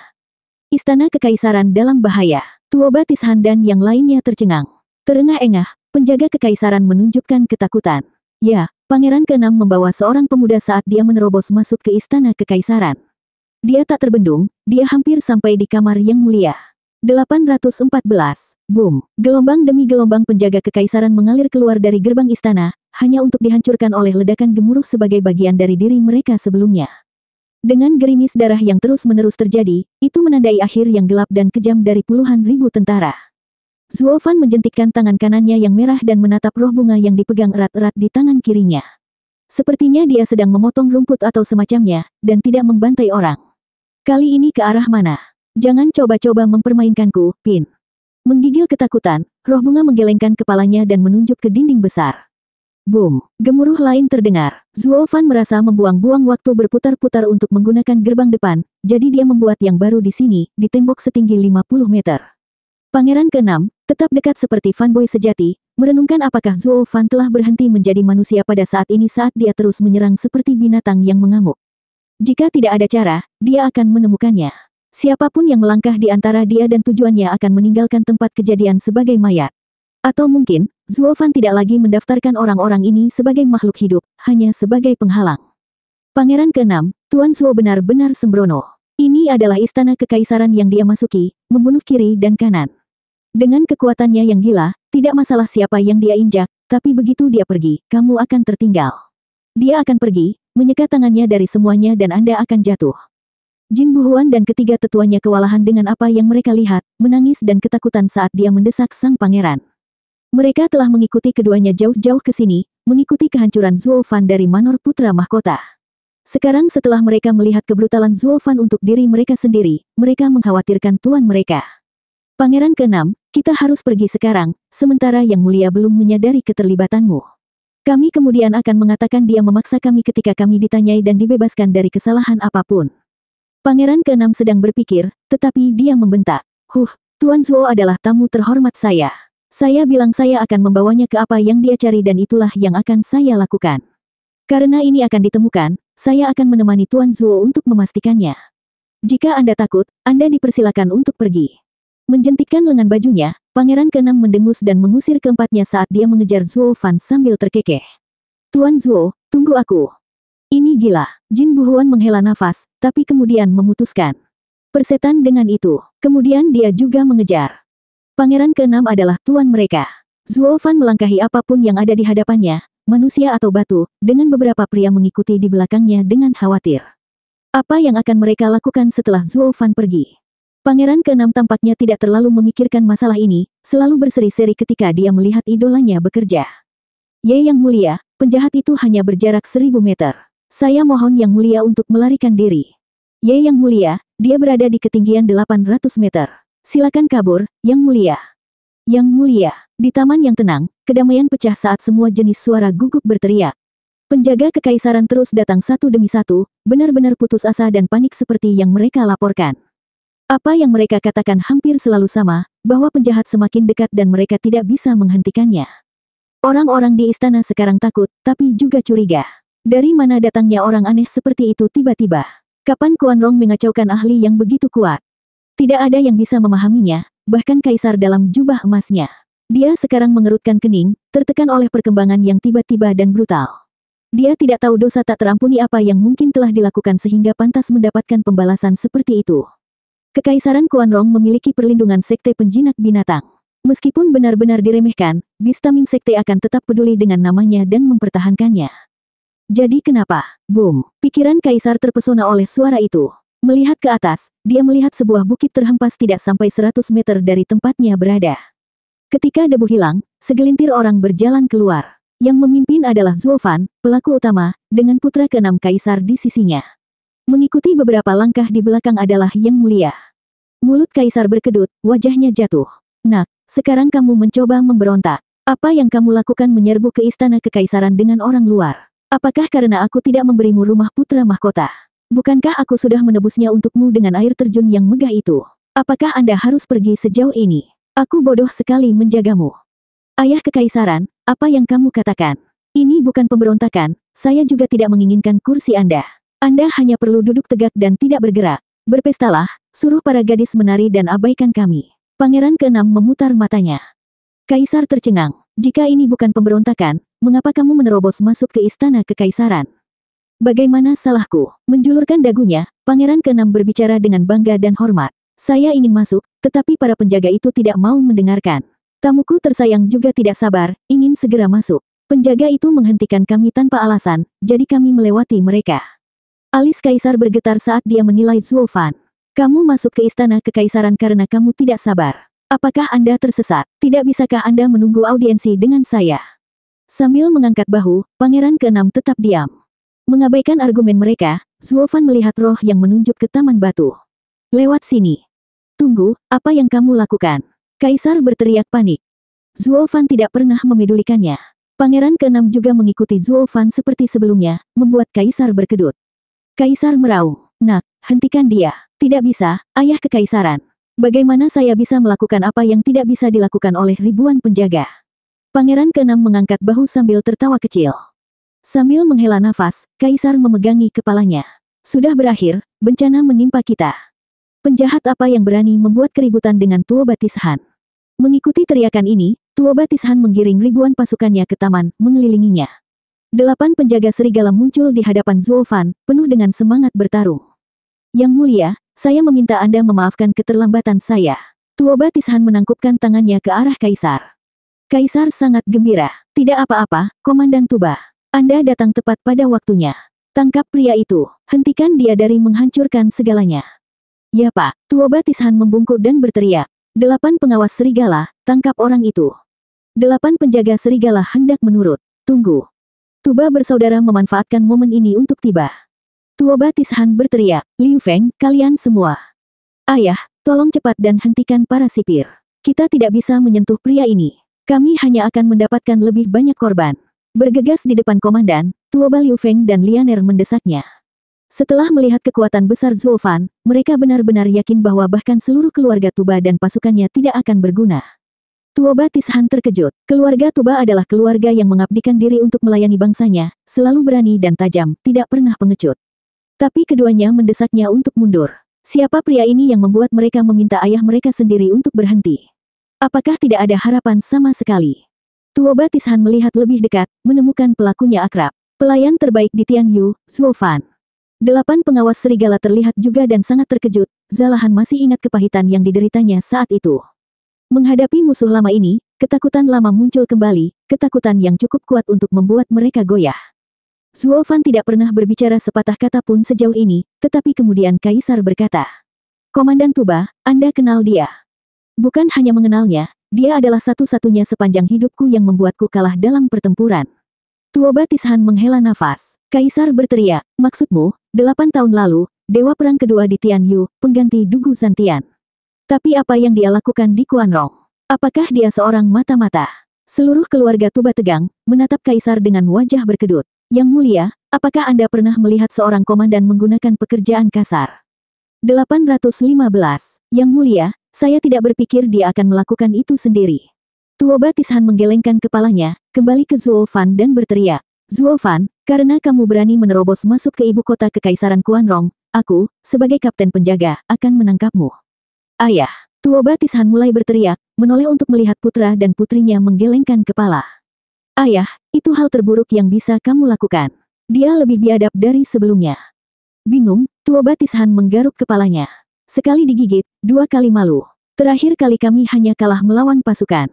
Istana kekaisaran dalam bahaya, Tuoba Tishan dan yang lainnya tercengang. Terengah-engah, Penjaga kekaisaran menunjukkan ketakutan. Ya, pangeran Kenam membawa seorang pemuda saat dia menerobos masuk ke istana kekaisaran. Dia tak terbendung, dia hampir sampai di kamar yang mulia. 814. Boom. Gelombang demi gelombang penjaga kekaisaran mengalir keluar dari gerbang istana, hanya untuk dihancurkan oleh ledakan gemuruh sebagai bagian dari diri mereka sebelumnya. Dengan gerimis darah yang terus-menerus terjadi, itu menandai akhir yang gelap dan kejam dari puluhan ribu tentara. Zuofan menjentikkan tangan kanannya yang merah dan menatap roh bunga yang dipegang erat-erat di tangan kirinya. Sepertinya dia sedang memotong rumput atau semacamnya, dan tidak membantai orang. Kali ini ke arah mana? Jangan coba-coba mempermainkanku, Pin. Menggigil ketakutan, roh bunga menggelengkan kepalanya dan menunjuk ke dinding besar. Boom, gemuruh lain terdengar. Zuo merasa membuang-buang waktu berputar-putar untuk menggunakan gerbang depan, jadi dia membuat yang baru di sini, di tembok setinggi 50 meter. Pangeran keenam, Tetap dekat seperti fanboy sejati, merenungkan apakah Zuo Fan telah berhenti menjadi manusia pada saat ini saat dia terus menyerang seperti binatang yang mengamuk. Jika tidak ada cara, dia akan menemukannya. Siapapun yang melangkah di antara dia dan tujuannya akan meninggalkan tempat kejadian sebagai mayat. Atau mungkin, Zuo Fan tidak lagi mendaftarkan orang-orang ini sebagai makhluk hidup, hanya sebagai penghalang. Pangeran keenam, Tuan Zuo benar-benar sembrono. Ini adalah istana kekaisaran yang dia masuki, membunuh kiri dan kanan. Dengan kekuatannya yang gila, tidak masalah siapa yang dia injak, tapi begitu dia pergi, kamu akan tertinggal. Dia akan pergi, menyeka tangannya dari semuanya dan Anda akan jatuh. Jin Buhuan dan ketiga tetuanya kewalahan dengan apa yang mereka lihat, menangis dan ketakutan saat dia mendesak sang pangeran. Mereka telah mengikuti keduanya jauh-jauh ke sini, mengikuti kehancuran Zuo Fan dari Manor Putra Mahkota. Sekarang setelah mereka melihat kebrutalan Zuo Fan untuk diri mereka sendiri, mereka mengkhawatirkan tuan mereka. Pangeran keenam, kita harus pergi sekarang, sementara yang mulia belum menyadari keterlibatanmu. Kami kemudian akan mengatakan dia memaksa kami ketika kami ditanyai dan dibebaskan dari kesalahan apapun. Pangeran keenam sedang berpikir, tetapi dia membentak. Huh, Tuan Zuo adalah tamu terhormat saya. Saya bilang saya akan membawanya ke apa yang dia cari dan itulah yang akan saya lakukan. Karena ini akan ditemukan, saya akan menemani Tuan Zuo untuk memastikannya. Jika Anda takut, Anda dipersilakan untuk pergi. Menjentikkan lengan bajunya, pangeran Kenam mendengus dan mengusir keempatnya saat dia mengejar Zuo Fan sambil terkekeh. Tuan Zuo, tunggu aku. Ini gila. Jin Buhuan menghela nafas, tapi kemudian memutuskan. Persetan dengan itu, kemudian dia juga mengejar. Pangeran Kenam adalah tuan mereka. Zuo Fan melangkahi apapun yang ada di hadapannya, manusia atau batu, dengan beberapa pria mengikuti di belakangnya dengan khawatir. Apa yang akan mereka lakukan setelah Zuo Fan pergi? Pangeran keenam tampaknya tidak terlalu memikirkan masalah ini, selalu berseri-seri ketika dia melihat idolanya bekerja. Ye yang mulia, penjahat itu hanya berjarak seribu meter. Saya mohon yang mulia untuk melarikan diri. Ye yang mulia, dia berada di ketinggian 800 meter. Silakan kabur, yang mulia. Yang mulia, di taman yang tenang, kedamaian pecah saat semua jenis suara gugup berteriak. Penjaga kekaisaran terus datang satu demi satu, benar-benar putus asa dan panik seperti yang mereka laporkan. Apa yang mereka katakan hampir selalu sama, bahwa penjahat semakin dekat dan mereka tidak bisa menghentikannya. Orang-orang di istana sekarang takut, tapi juga curiga. Dari mana datangnya orang aneh seperti itu tiba-tiba? Kapan Kuan Rong mengacaukan ahli yang begitu kuat? Tidak ada yang bisa memahaminya, bahkan kaisar dalam jubah emasnya. Dia sekarang mengerutkan kening, tertekan oleh perkembangan yang tiba-tiba dan brutal. Dia tidak tahu dosa tak terampuni apa yang mungkin telah dilakukan sehingga pantas mendapatkan pembalasan seperti itu. Kekaisaran Kuanrong memiliki perlindungan sekte penjinak binatang. Meskipun benar-benar diremehkan, Bistamin sekte akan tetap peduli dengan namanya dan mempertahankannya. Jadi kenapa? Boom! Pikiran Kaisar terpesona oleh suara itu. Melihat ke atas, dia melihat sebuah bukit terhempas tidak sampai 100 meter dari tempatnya berada. Ketika debu hilang, segelintir orang berjalan keluar. Yang memimpin adalah Fan, pelaku utama, dengan putra keenam kaisar di sisinya. Mengikuti beberapa langkah di belakang adalah yang mulia. Mulut kaisar berkedut, wajahnya jatuh. Nak, sekarang kamu mencoba memberontak. Apa yang kamu lakukan menyerbu ke istana kekaisaran dengan orang luar? Apakah karena aku tidak memberimu rumah putra mahkota? Bukankah aku sudah menebusnya untukmu dengan air terjun yang megah itu? Apakah Anda harus pergi sejauh ini? Aku bodoh sekali menjagamu. Ayah kekaisaran, apa yang kamu katakan? Ini bukan pemberontakan, saya juga tidak menginginkan kursi Anda. Anda hanya perlu duduk tegak dan tidak bergerak. Berpestalah, suruh para gadis menari dan abaikan kami. Pangeran keenam memutar matanya. Kaisar tercengang. Jika ini bukan pemberontakan, mengapa kamu menerobos masuk ke istana kekaisaran? Bagaimana salahku? Menjulurkan dagunya, pangeran keenam berbicara dengan bangga dan hormat. Saya ingin masuk, tetapi para penjaga itu tidak mau mendengarkan. Tamuku tersayang juga tidak sabar, ingin segera masuk. Penjaga itu menghentikan kami tanpa alasan, jadi kami melewati mereka. Alis kaisar bergetar saat dia menilai Zulfan. Kamu masuk ke istana kekaisaran karena kamu tidak sabar. Apakah Anda tersesat? Tidak bisakah Anda menunggu audiensi dengan saya? Sambil mengangkat bahu, pangeran keenam tetap diam. Mengabaikan argumen mereka, Zulfan melihat roh yang menunjuk ke taman batu. Lewat sini. Tunggu, apa yang kamu lakukan? Kaisar berteriak panik. Zulfan tidak pernah memedulikannya. Pangeran keenam juga mengikuti Zulfan seperti sebelumnya, membuat Kaisar berkedut. Kaisar meraung. Nak, hentikan dia. Tidak bisa, ayah kekaisaran. Bagaimana saya bisa melakukan apa yang tidak bisa dilakukan oleh ribuan penjaga? Pangeran keenam mengangkat bahu sambil tertawa kecil. Sambil menghela nafas, Kaisar memegangi kepalanya. Sudah berakhir, bencana menimpa kita. Penjahat apa yang berani membuat keributan dengan Tuo Batishan? Mengikuti teriakan ini, Tuo Batishan menggiring ribuan pasukannya ke taman, mengelilinginya. Delapan penjaga serigala muncul di hadapan Zuofan, penuh dengan semangat bertarung. Yang mulia, saya meminta Anda memaafkan keterlambatan saya. Tuoba Tishan menangkupkan tangannya ke arah Kaisar. Kaisar sangat gembira. Tidak apa-apa, Komandan Tuba. Anda datang tepat pada waktunya. Tangkap pria itu, hentikan dia dari menghancurkan segalanya. Ya Pak, Tuoba Tishan membungkuk dan berteriak. Delapan pengawas serigala, tangkap orang itu. Delapan penjaga serigala hendak menurut. Tunggu, Tuba bersaudara memanfaatkan momen ini untuk tiba. Tuoba Han berteriak, Liu Feng, kalian semua. Ayah, tolong cepat dan hentikan para sipir. Kita tidak bisa menyentuh pria ini. Kami hanya akan mendapatkan lebih banyak korban. Bergegas di depan komandan, Ba Liu Feng dan Lianer mendesaknya. Setelah melihat kekuatan besar Fan, mereka benar-benar yakin bahwa bahkan seluruh keluarga Tuba dan pasukannya tidak akan berguna. Tuoba Tishan terkejut. Keluarga Tuba adalah keluarga yang mengabdikan diri untuk melayani bangsanya, selalu berani dan tajam, tidak pernah pengecut. Tapi keduanya mendesaknya untuk mundur. Siapa pria ini yang membuat mereka meminta ayah mereka sendiri untuk berhenti? Apakah tidak ada harapan sama sekali? Tuoba Tishan melihat lebih dekat, menemukan pelakunya akrab. Pelayan terbaik di Tianyu, Suofan. Delapan pengawas serigala terlihat juga dan sangat terkejut, Zalahan masih ingat kepahitan yang dideritanya saat itu. Menghadapi musuh lama ini, ketakutan lama muncul kembali, ketakutan yang cukup kuat untuk membuat mereka goyah. Zuofan tidak pernah berbicara sepatah kata pun sejauh ini, tetapi kemudian Kaisar berkata, Komandan Tuba, Anda kenal dia. Bukan hanya mengenalnya, dia adalah satu-satunya sepanjang hidupku yang membuatku kalah dalam pertempuran. Tuoba Tishan menghela nafas. Kaisar berteriak, maksudmu, delapan tahun lalu, Dewa Perang Kedua di Tianyu, pengganti Dugu Santian. Tapi apa yang dia lakukan di Kuanrong? Apakah dia seorang mata-mata? Seluruh keluarga Tuba tegang, menatap Kaisar dengan wajah berkedut. Yang mulia, apakah Anda pernah melihat seorang komandan menggunakan pekerjaan kasar? 815. Yang mulia, saya tidak berpikir dia akan melakukan itu sendiri. Tuoba Tishan menggelengkan kepalanya, kembali ke Zuofan dan berteriak. Zuofan, karena kamu berani menerobos masuk ke ibu kota Kekaisaran Kuanrong, aku, sebagai kapten penjaga, akan menangkapmu. Ayah, ya, tua batisan mulai berteriak, menoleh untuk melihat putra dan putrinya menggelengkan kepala. Ayah, ya, itu hal terburuk yang bisa kamu lakukan. Dia lebih biadab dari sebelumnya. Bingung, tua batisan menggaruk kepalanya. Sekali digigit, dua kali malu. Terakhir kali kami hanya kalah melawan pasukan.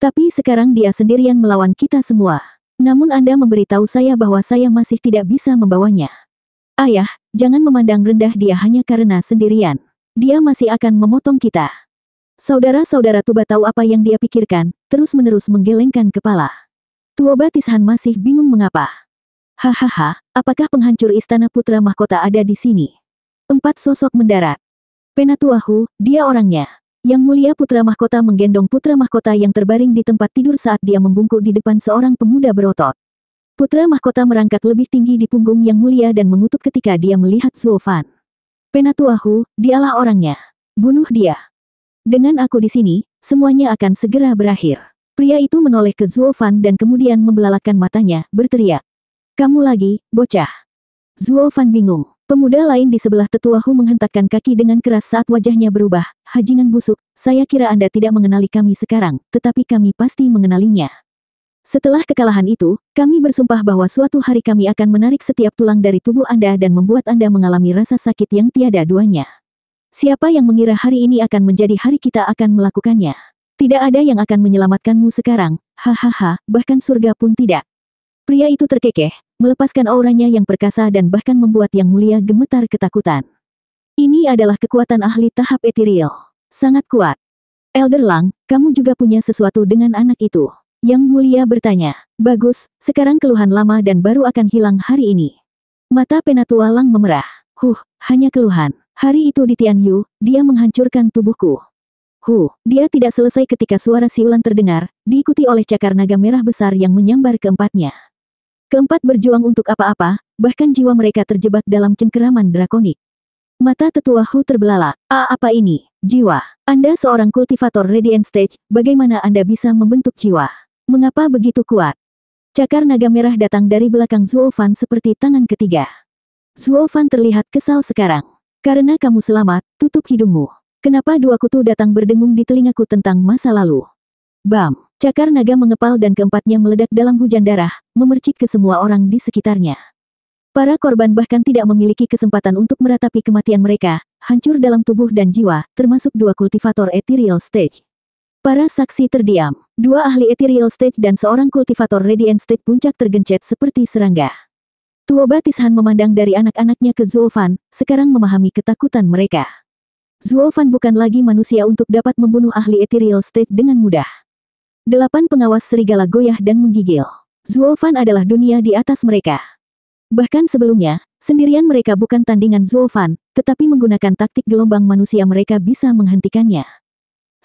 Tapi sekarang dia sendirian melawan kita semua. Namun Anda memberitahu saya bahwa saya masih tidak bisa membawanya. Ayah, ya, jangan memandang rendah dia hanya karena sendirian dia masih akan memotong kita. Saudara-saudara Tuba tahu apa yang dia pikirkan, terus-menerus menggelengkan kepala. Tua Batishan masih bingung mengapa. Hahaha, apakah penghancur istana putra mahkota ada di sini? Empat sosok mendarat. Penatuahu, dia orangnya. Yang mulia putra mahkota menggendong putra mahkota yang terbaring di tempat tidur saat dia membungkuk di depan seorang pemuda berotot. Putra mahkota merangkak lebih tinggi di punggung yang mulia dan mengutuk ketika dia melihat Fan. Penatuahu, dialah orangnya. Bunuh dia. Dengan aku di sini, semuanya akan segera berakhir. Pria itu menoleh ke Zuofan dan kemudian membelalakan matanya, berteriak. Kamu lagi, bocah. Zuofan bingung. Pemuda lain di sebelah tetuahu menghentakkan kaki dengan keras saat wajahnya berubah. Hajingan busuk, saya kira Anda tidak mengenali kami sekarang, tetapi kami pasti mengenalinya. Setelah kekalahan itu, kami bersumpah bahwa suatu hari kami akan menarik setiap tulang dari tubuh Anda dan membuat Anda mengalami rasa sakit yang tiada duanya. Siapa yang mengira hari ini akan menjadi hari kita akan melakukannya? Tidak ada yang akan menyelamatkanmu sekarang, hahaha, bahkan surga pun tidak. Pria itu terkekeh, melepaskan auranya yang perkasa dan bahkan membuat yang mulia gemetar ketakutan. Ini adalah kekuatan ahli tahap etiril. Sangat kuat. Elder Lang, kamu juga punya sesuatu dengan anak itu. Yang mulia bertanya, bagus, sekarang keluhan lama dan baru akan hilang hari ini. Mata Penatua Lang memerah. Huh, hanya keluhan. Hari itu di Tianyu, dia menghancurkan tubuhku. Huh, dia tidak selesai ketika suara siulan terdengar, diikuti oleh cakar naga merah besar yang menyambar keempatnya. Keempat berjuang untuk apa-apa, bahkan jiwa mereka terjebak dalam cengkeraman drakonik. Mata tetua Hu terbelalak. A apa ini? Jiwa. Anda seorang kultivator Radiant Stage, bagaimana Anda bisa membentuk jiwa? Mengapa begitu kuat? Cakar naga merah datang dari belakang Zuofan seperti tangan ketiga. Zuofan terlihat kesal sekarang. Karena kamu selamat, tutup hidungmu. Kenapa dua kutu datang berdengung di telingaku tentang masa lalu? Bam! Cakar naga mengepal dan keempatnya meledak dalam hujan darah, memercik ke semua orang di sekitarnya. Para korban bahkan tidak memiliki kesempatan untuk meratapi kematian mereka, hancur dalam tubuh dan jiwa, termasuk dua kultivator ethereal stage. Para saksi terdiam. Dua ahli ethereal stage dan seorang kultivator radiant state puncak tergencet seperti serangga. Tua Batishan memandang dari anak-anaknya ke Zuofan, sekarang memahami ketakutan mereka. Zuofan bukan lagi manusia untuk dapat membunuh ahli ethereal stage dengan mudah. Delapan pengawas serigala goyah dan menggigil. Zuofan adalah dunia di atas mereka. Bahkan sebelumnya, sendirian mereka bukan tandingan Zuofan, tetapi menggunakan taktik gelombang manusia mereka bisa menghentikannya.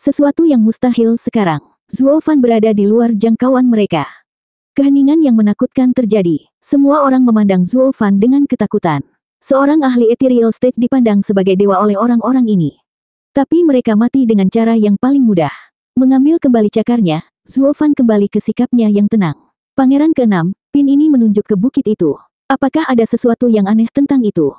Sesuatu yang mustahil sekarang. Zuo Fan berada di luar jangkauan mereka. Keheningan yang menakutkan terjadi. Semua orang memandang Zuo Fan dengan ketakutan. Seorang ahli ethereal state dipandang sebagai dewa oleh orang-orang ini. Tapi mereka mati dengan cara yang paling mudah. Mengambil kembali cakarnya, Zuo Fan kembali ke sikapnya yang tenang. Pangeran keenam, pin ini menunjuk ke bukit itu. Apakah ada sesuatu yang aneh tentang itu?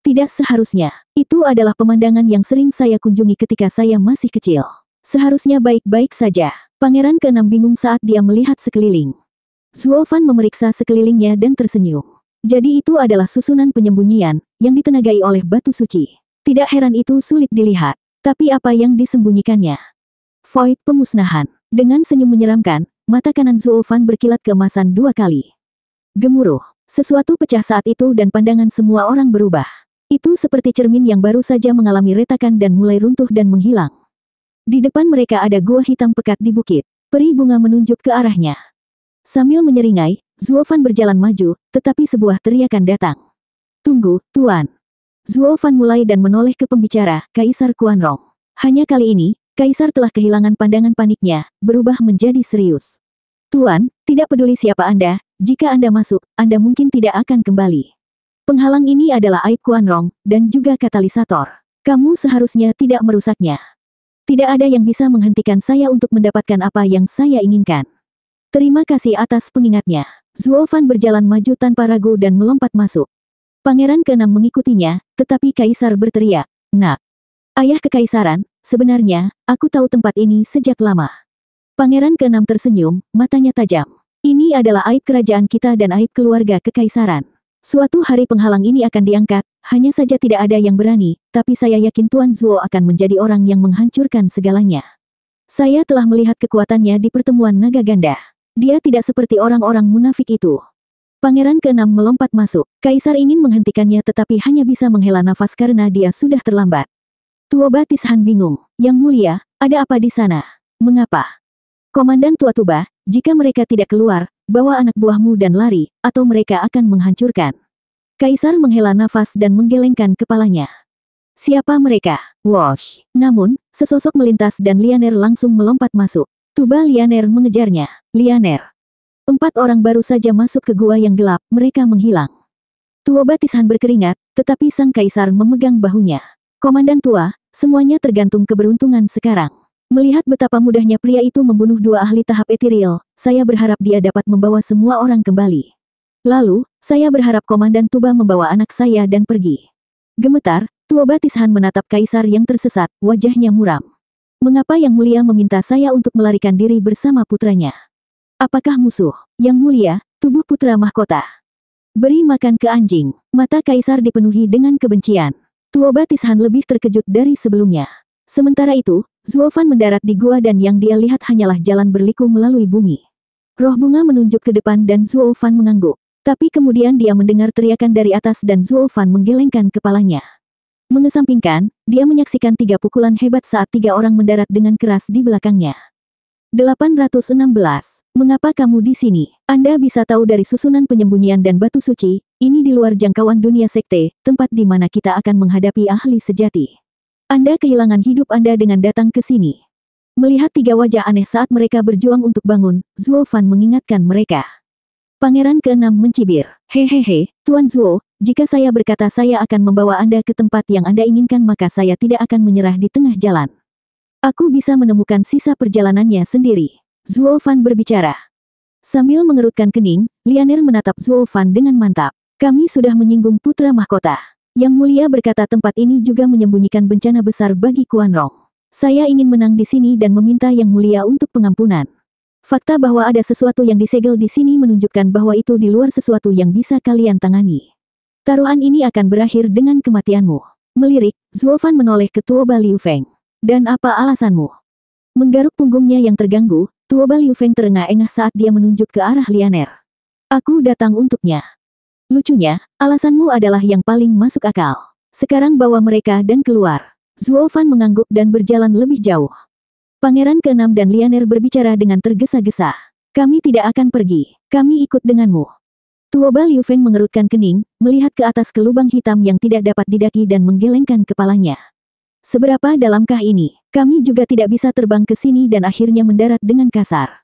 Tidak seharusnya. Itu adalah pemandangan yang sering saya kunjungi ketika saya masih kecil. Seharusnya baik-baik saja. Pangeran keenam bingung saat dia melihat sekeliling. Zuofan memeriksa sekelilingnya dan tersenyum. Jadi itu adalah susunan penyembunyian, yang ditenagai oleh batu suci. Tidak heran itu sulit dilihat. Tapi apa yang disembunyikannya? Void pemusnahan. Dengan senyum menyeramkan, mata kanan Zuofan berkilat keemasan dua kali. Gemuruh. Sesuatu pecah saat itu dan pandangan semua orang berubah. Itu seperti cermin yang baru saja mengalami retakan dan mulai runtuh dan menghilang. Di depan mereka ada gua hitam pekat di bukit. Peri bunga menunjuk ke arahnya. Sambil menyeringai, Zuofan berjalan maju, tetapi sebuah teriakan datang. Tunggu, Tuan. Zuofan mulai dan menoleh ke pembicara, Kaisar Rong. Hanya kali ini, Kaisar telah kehilangan pandangan paniknya, berubah menjadi serius. Tuan, tidak peduli siapa Anda, jika Anda masuk, Anda mungkin tidak akan kembali. Penghalang ini adalah aib Kuanrong, dan juga katalisator. Kamu seharusnya tidak merusaknya. Tidak ada yang bisa menghentikan saya untuk mendapatkan apa yang saya inginkan. Terima kasih atas pengingatnya. Zuo Fan berjalan maju tanpa ragu dan melompat masuk. Pangeran keenam mengikutinya, tetapi kaisar berteriak, Nak, ayah kekaisaran, sebenarnya, aku tahu tempat ini sejak lama. Pangeran keenam tersenyum, matanya tajam. Ini adalah aib kerajaan kita dan aib keluarga kekaisaran. Suatu hari penghalang ini akan diangkat, hanya saja tidak ada yang berani, tapi saya yakin Tuan Zuo akan menjadi orang yang menghancurkan segalanya. Saya telah melihat kekuatannya di pertemuan naga ganda. Dia tidak seperti orang-orang munafik itu. Pangeran keenam melompat masuk. Kaisar ingin menghentikannya tetapi hanya bisa menghela nafas karena dia sudah terlambat. Tua Batis Han bingung. Yang mulia, ada apa di sana? Mengapa? Komandan Tua Tuba, jika mereka tidak keluar, bawa anak buahmu dan lari, atau mereka akan menghancurkan. Kaisar menghela nafas dan menggelengkan kepalanya. Siapa mereka? Wash. Namun, sesosok melintas dan Lianer langsung melompat masuk. Tuba Lianer mengejarnya. Lianer. Empat orang baru saja masuk ke gua yang gelap, mereka menghilang. Tua Batisan berkeringat, tetapi sang kaisar memegang bahunya. Komandan tua, semuanya tergantung keberuntungan sekarang. Melihat betapa mudahnya pria itu membunuh dua ahli tahap etiril, saya berharap dia dapat membawa semua orang kembali. Lalu, saya berharap Komandan Tuba membawa anak saya dan pergi. Gemetar, Tua Batishan menatap Kaisar yang tersesat, wajahnya muram. Mengapa Yang Mulia meminta saya untuk melarikan diri bersama putranya? Apakah musuh? Yang Mulia, tubuh putra mahkota. Beri makan ke anjing. Mata Kaisar dipenuhi dengan kebencian. Tua Batishan lebih terkejut dari sebelumnya. Sementara itu, Zuofan mendarat di gua dan yang dia lihat hanyalah jalan berliku melalui bumi. Roh bunga menunjuk ke depan dan Zuofan mengangguk. Tapi kemudian dia mendengar teriakan dari atas dan Zuofan menggelengkan kepalanya. Mengesampingkan, dia menyaksikan tiga pukulan hebat saat tiga orang mendarat dengan keras di belakangnya. 816. Mengapa kamu di sini? Anda bisa tahu dari susunan penyembunyian dan batu suci, ini di luar jangkauan dunia sekte, tempat di mana kita akan menghadapi ahli sejati. Anda kehilangan hidup Anda dengan datang ke sini. Melihat tiga wajah aneh saat mereka berjuang untuk bangun, Zuo Fan mengingatkan mereka. Pangeran keenam mencibir. Hehehe, Tuan Zuo, jika saya berkata saya akan membawa Anda ke tempat yang Anda inginkan maka saya tidak akan menyerah di tengah jalan. Aku bisa menemukan sisa perjalanannya sendiri. Zuo Fan berbicara. Sambil mengerutkan kening, Lianer menatap Zuo Fan dengan mantap. Kami sudah menyinggung putra mahkota. Yang mulia berkata tempat ini juga menyembunyikan bencana besar bagi Kuan Rong. Saya ingin menang di sini dan meminta yang mulia untuk pengampunan. Fakta bahwa ada sesuatu yang disegel di sini menunjukkan bahwa itu di luar sesuatu yang bisa kalian tangani. Taruhan ini akan berakhir dengan kematianmu. Melirik, Zuofan menoleh ke Tuoba Liu Feng. Dan apa alasanmu? Menggaruk punggungnya yang terganggu, Tuoba Liu Feng terengah-engah saat dia menunjuk ke arah Lianer. Aku datang untuknya. Lucunya, alasanmu adalah yang paling masuk akal. Sekarang bawa mereka dan keluar. Zuo Fan mengangguk dan berjalan lebih jauh. Pangeran keenam dan Lianer berbicara dengan tergesa-gesa. Kami tidak akan pergi. Kami ikut denganmu. Tuoba Liu Feng mengerutkan kening, melihat ke atas ke lubang hitam yang tidak dapat didaki dan menggelengkan kepalanya. Seberapa dalamkah ini? Kami juga tidak bisa terbang ke sini dan akhirnya mendarat dengan kasar.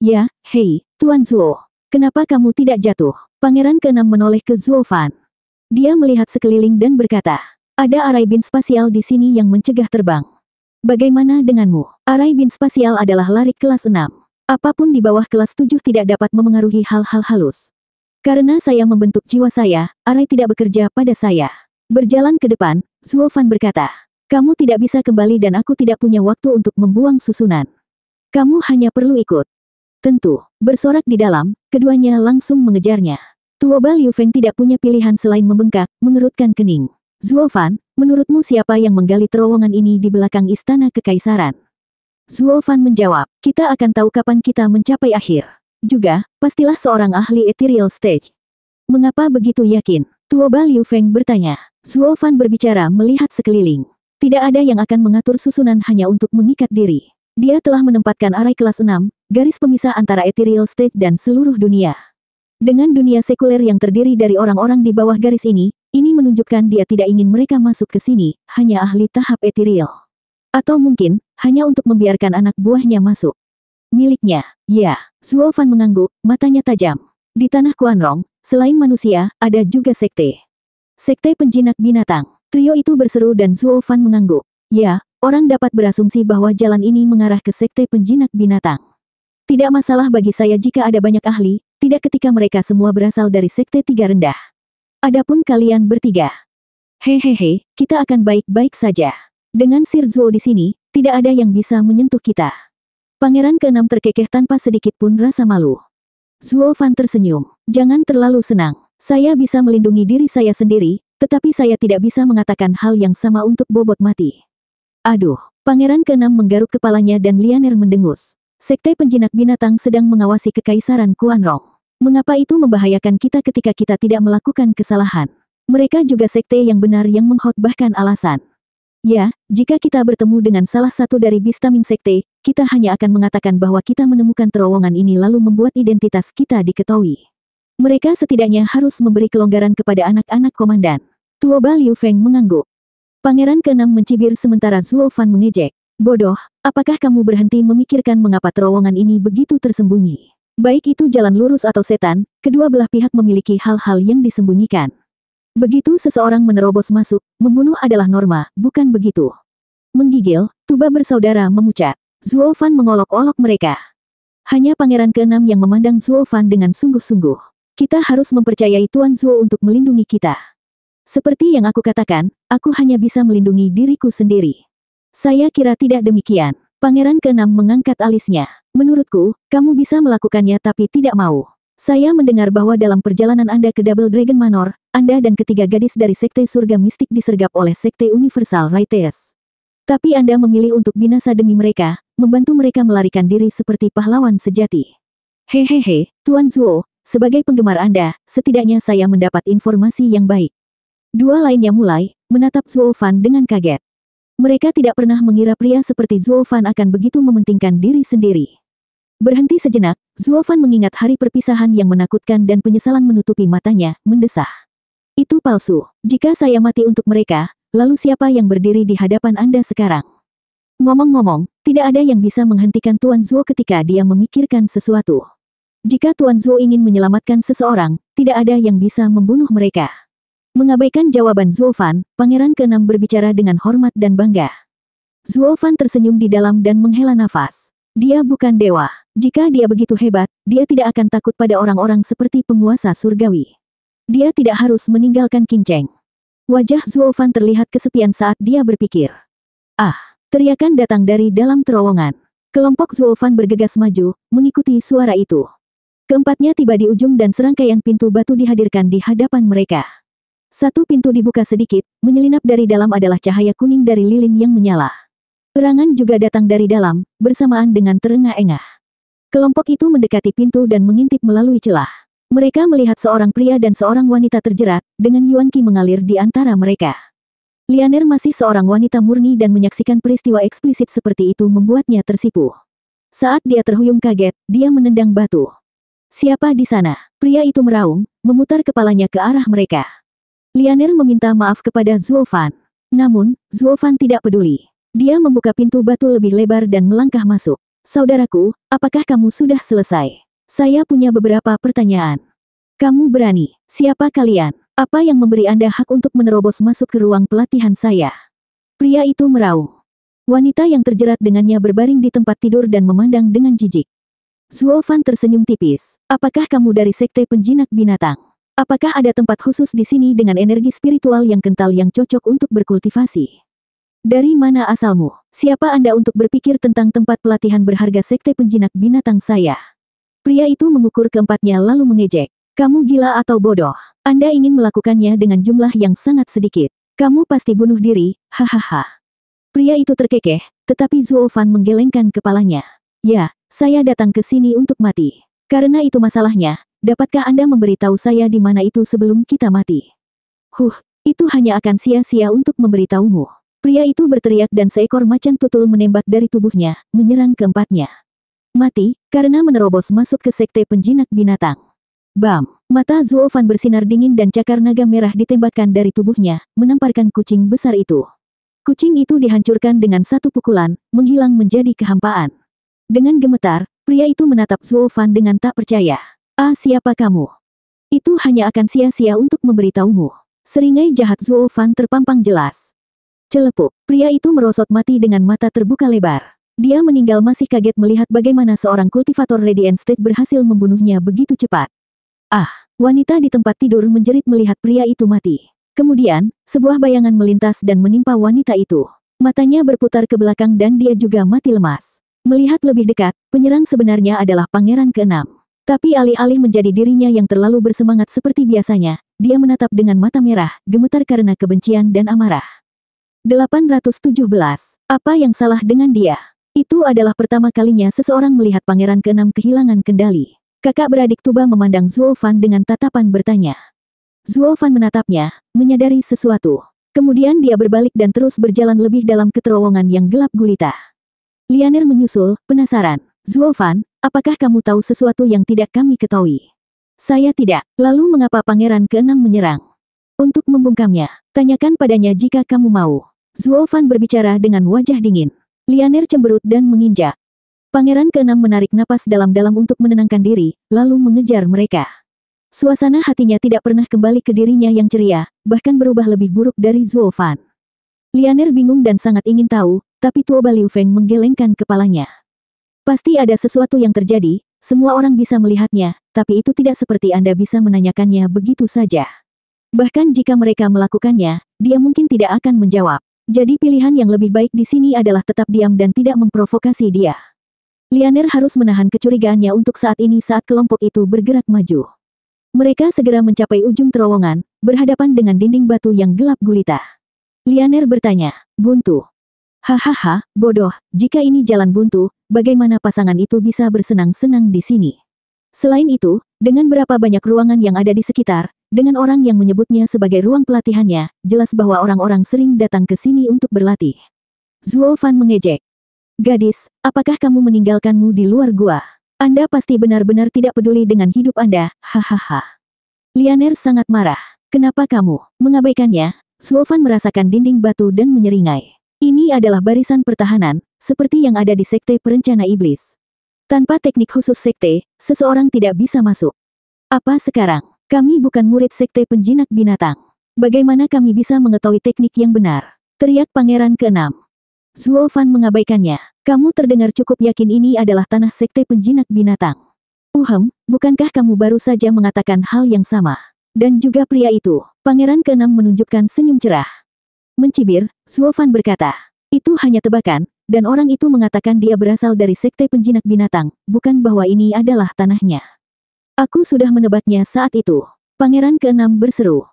Ya, hei, Tuan Zuo. Kenapa kamu tidak jatuh? Pangeran keenam menoleh ke Zuofan. Dia melihat sekeliling dan berkata, ada arai bin spasial di sini yang mencegah terbang. Bagaimana denganmu? Arai bin spasial adalah lari kelas 6. Apapun di bawah kelas 7 tidak dapat memengaruhi hal-hal halus. Karena saya membentuk jiwa saya, arai tidak bekerja pada saya. Berjalan ke depan, Zuofan berkata, kamu tidak bisa kembali dan aku tidak punya waktu untuk membuang susunan. Kamu hanya perlu ikut. Tentu, bersorak di dalam, keduanya langsung mengejarnya. Tuoba Liu Feng tidak punya pilihan selain membengkak, mengerutkan kening. Zuo Fan, menurutmu siapa yang menggali terowongan ini di belakang istana kekaisaran? Zuo Fan menjawab, kita akan tahu kapan kita mencapai akhir. Juga, pastilah seorang ahli ethereal stage. Mengapa begitu yakin? Tuoba Liu Feng bertanya. Zuo Fan berbicara melihat sekeliling. Tidak ada yang akan mengatur susunan hanya untuk mengikat diri. Dia telah menempatkan arai kelas 6, garis pemisah antara ethereal state dan seluruh dunia. Dengan dunia sekuler yang terdiri dari orang-orang di bawah garis ini, ini menunjukkan dia tidak ingin mereka masuk ke sini, hanya ahli tahap ethereal. Atau mungkin, hanya untuk membiarkan anak buahnya masuk. Miliknya, ya, Zuo Fan mengangguk, matanya tajam. Di tanah Kuanrong, selain manusia, ada juga sekte. Sekte penjinak binatang. Trio itu berseru dan Zuo Fan mengangguk. Ya, Orang dapat berasumsi bahwa jalan ini mengarah ke sekte penjinak binatang. Tidak masalah bagi saya jika ada banyak ahli, tidak ketika mereka semua berasal dari sekte tiga rendah. Adapun kalian bertiga. Hehehe, kita akan baik-baik saja. Dengan Sir Zuo di sini, tidak ada yang bisa menyentuh kita. Pangeran keenam terkekeh tanpa sedikit pun rasa malu. Zuo Fan tersenyum. Jangan terlalu senang. Saya bisa melindungi diri saya sendiri, tetapi saya tidak bisa mengatakan hal yang sama untuk bobot mati. Aduh, pangeran keenam menggaruk kepalanya dan Lianer mendengus. Sekte penjinak binatang sedang mengawasi kekaisaran Kuan Kuanrong. Mengapa itu membahayakan kita ketika kita tidak melakukan kesalahan? Mereka juga sekte yang benar yang mengkhotbahkan alasan. Ya, jika kita bertemu dengan salah satu dari Bistamin Sekte, kita hanya akan mengatakan bahwa kita menemukan terowongan ini lalu membuat identitas kita diketahui. Mereka setidaknya harus memberi kelonggaran kepada anak-anak komandan. Tua Liu Feng mengangguk. Pangeran keenam mencibir sementara Zuo Fan mengejek. Bodoh, apakah kamu berhenti memikirkan mengapa terowongan ini begitu tersembunyi? Baik itu jalan lurus atau setan, kedua belah pihak memiliki hal-hal yang disembunyikan. Begitu seseorang menerobos masuk, membunuh adalah norma, bukan begitu. Menggigil, tuba bersaudara memucat. Zuo Fan mengolok-olok mereka. Hanya pangeran keenam yang memandang Zuo Fan dengan sungguh-sungguh. Kita harus mempercayai Tuan Zuo untuk melindungi kita. Seperti yang aku katakan, aku hanya bisa melindungi diriku sendiri. Saya kira tidak demikian. Pangeran keenam mengangkat alisnya. Menurutku, kamu bisa melakukannya tapi tidak mau. Saya mendengar bahwa dalam perjalanan Anda ke Double Dragon Manor, Anda dan ketiga gadis dari Sekte Surga Mistik disergap oleh Sekte Universal Rites. Tapi Anda memilih untuk binasa demi mereka, membantu mereka melarikan diri seperti pahlawan sejati. Hehehe, Tuan Zuo, sebagai penggemar Anda, setidaknya saya mendapat informasi yang baik. Dua lainnya mulai, menatap Zuofan dengan kaget. Mereka tidak pernah mengira pria seperti Zuofan akan begitu mementingkan diri sendiri. Berhenti sejenak, Zuofan mengingat hari perpisahan yang menakutkan dan penyesalan menutupi matanya, mendesah. Itu palsu. Jika saya mati untuk mereka, lalu siapa yang berdiri di hadapan Anda sekarang? Ngomong-ngomong, tidak ada yang bisa menghentikan Tuan Zuo ketika dia memikirkan sesuatu. Jika Tuan Zuo ingin menyelamatkan seseorang, tidak ada yang bisa membunuh mereka. Mengabaikan jawaban Zulfan, pangeran keenam berbicara dengan hormat dan bangga. Zulfan tersenyum di dalam dan menghela nafas. Dia bukan dewa. Jika dia begitu hebat, dia tidak akan takut pada orang-orang seperti penguasa surgawi. Dia tidak harus meninggalkan Kinceng. Wajah Zulfan terlihat kesepian saat dia berpikir. Ah, teriakan datang dari dalam terowongan. Kelompok Zulfan bergegas maju, mengikuti suara itu. Keempatnya tiba di ujung dan serangkaian pintu batu dihadirkan di hadapan mereka. Satu pintu dibuka sedikit, menyelinap dari dalam adalah cahaya kuning dari lilin yang menyala. Perangan juga datang dari dalam, bersamaan dengan terengah-engah. Kelompok itu mendekati pintu dan mengintip melalui celah. Mereka melihat seorang pria dan seorang wanita terjerat, dengan Yuan Qi mengalir di antara mereka. Lianer masih seorang wanita murni dan menyaksikan peristiwa eksplisit seperti itu membuatnya tersipu. Saat dia terhuyung kaget, dia menendang batu. Siapa di sana? Pria itu meraung, memutar kepalanya ke arah mereka. Lianer meminta maaf kepada Zuofan. Namun, Zuofan tidak peduli. Dia membuka pintu batu lebih lebar dan melangkah masuk. Saudaraku, apakah kamu sudah selesai? Saya punya beberapa pertanyaan. Kamu berani? Siapa kalian? Apa yang memberi Anda hak untuk menerobos masuk ke ruang pelatihan saya? Pria itu meraung. Wanita yang terjerat dengannya berbaring di tempat tidur dan memandang dengan jijik. Zuofan tersenyum tipis. Apakah kamu dari sekte penjinak binatang? Apakah ada tempat khusus di sini dengan energi spiritual yang kental yang cocok untuk berkultivasi? Dari mana asalmu? Siapa Anda untuk berpikir tentang tempat pelatihan berharga sekte penjinak binatang saya? Pria itu mengukur keempatnya lalu mengejek. Kamu gila atau bodoh? Anda ingin melakukannya dengan jumlah yang sangat sedikit. Kamu pasti bunuh diri, hahaha. Pria itu terkekeh, tetapi Fan menggelengkan kepalanya. Ya, saya datang ke sini untuk mati. Karena itu masalahnya, Dapatkah Anda memberitahu saya di mana itu sebelum kita mati? Huh, itu hanya akan sia-sia untuk memberitahumu. Pria itu berteriak dan seekor macan tutul menembak dari tubuhnya, menyerang keempatnya. Mati, karena menerobos masuk ke sekte penjinak binatang. Bam! Mata Zuofan bersinar dingin dan cakar naga merah ditembakkan dari tubuhnya, menamparkan kucing besar itu. Kucing itu dihancurkan dengan satu pukulan, menghilang menjadi kehampaan. Dengan gemetar, pria itu menatap Zuofan dengan tak percaya. Ah siapa kamu? Itu hanya akan sia-sia untuk memberitahumu. Seringai jahat Zuo Fan terpampang jelas. Celepuk, pria itu merosot mati dengan mata terbuka lebar. Dia meninggal masih kaget melihat bagaimana seorang kultivator Radiant State berhasil membunuhnya begitu cepat. Ah, wanita di tempat tidur menjerit melihat pria itu mati. Kemudian, sebuah bayangan melintas dan menimpa wanita itu. Matanya berputar ke belakang dan dia juga mati lemas. Melihat lebih dekat, penyerang sebenarnya adalah pangeran keenam. Tapi alih-alih menjadi dirinya yang terlalu bersemangat seperti biasanya, dia menatap dengan mata merah, gemetar karena kebencian dan amarah. 817. Apa yang salah dengan dia? Itu adalah pertama kalinya seseorang melihat pangeran keenam kehilangan kendali. Kakak beradik Tuba memandang Zuofan dengan tatapan bertanya. Zuofan menatapnya, menyadari sesuatu. Kemudian dia berbalik dan terus berjalan lebih dalam keterowongan yang gelap gulita. Lianer menyusul, penasaran. Zuofan, Apakah kamu tahu sesuatu yang tidak kami ketahui? Saya tidak. Lalu mengapa pangeran keenam menyerang? Untuk membungkamnya, tanyakan padanya jika kamu mau. Zuo Fan berbicara dengan wajah dingin. Lianer cemberut dan menginjak. Pangeran keenam menarik napas dalam-dalam untuk menenangkan diri, lalu mengejar mereka. Suasana hatinya tidak pernah kembali ke dirinya yang ceria, bahkan berubah lebih buruk dari Zuo Fan. Lianer bingung dan sangat ingin tahu, tapi Tuoba Liu Feng menggelengkan kepalanya. Pasti ada sesuatu yang terjadi, semua orang bisa melihatnya, tapi itu tidak seperti Anda bisa menanyakannya begitu saja. Bahkan jika mereka melakukannya, dia mungkin tidak akan menjawab. Jadi pilihan yang lebih baik di sini adalah tetap diam dan tidak memprovokasi dia. Lianer harus menahan kecurigaannya untuk saat ini saat kelompok itu bergerak maju. Mereka segera mencapai ujung terowongan, berhadapan dengan dinding batu yang gelap gulita. Lianer bertanya, Buntu. Hahaha, bodoh, jika ini jalan buntu, bagaimana pasangan itu bisa bersenang-senang di sini. Selain itu, dengan berapa banyak ruangan yang ada di sekitar, dengan orang yang menyebutnya sebagai ruang pelatihannya, jelas bahwa orang-orang sering datang ke sini untuk berlatih. Zuo Fan mengejek. Gadis, apakah kamu meninggalkanmu di luar gua? Anda pasti benar-benar tidak peduli dengan hidup Anda, hahaha. Lianer sangat marah. Kenapa kamu mengabaikannya? Zuo Fan merasakan dinding batu dan menyeringai. Ini adalah barisan pertahanan, seperti yang ada di Sekte Perencana Iblis. Tanpa teknik khusus Sekte, seseorang tidak bisa masuk. Apa sekarang? Kami bukan murid Sekte Penjinak Binatang. Bagaimana kami bisa mengetahui teknik yang benar? Teriak Pangeran keenam. Zuo Fan mengabaikannya. Kamu terdengar cukup yakin ini adalah tanah Sekte Penjinak Binatang. Uhem, bukankah kamu baru saja mengatakan hal yang sama? Dan juga pria itu, pangeran keenam menunjukkan senyum cerah. Mencibir, Zuofan berkata. Itu hanya tebakan, dan orang itu mengatakan dia berasal dari sekte penjinak binatang, bukan bahwa ini adalah tanahnya. Aku sudah menebaknya saat itu. Pangeran keenam berseru.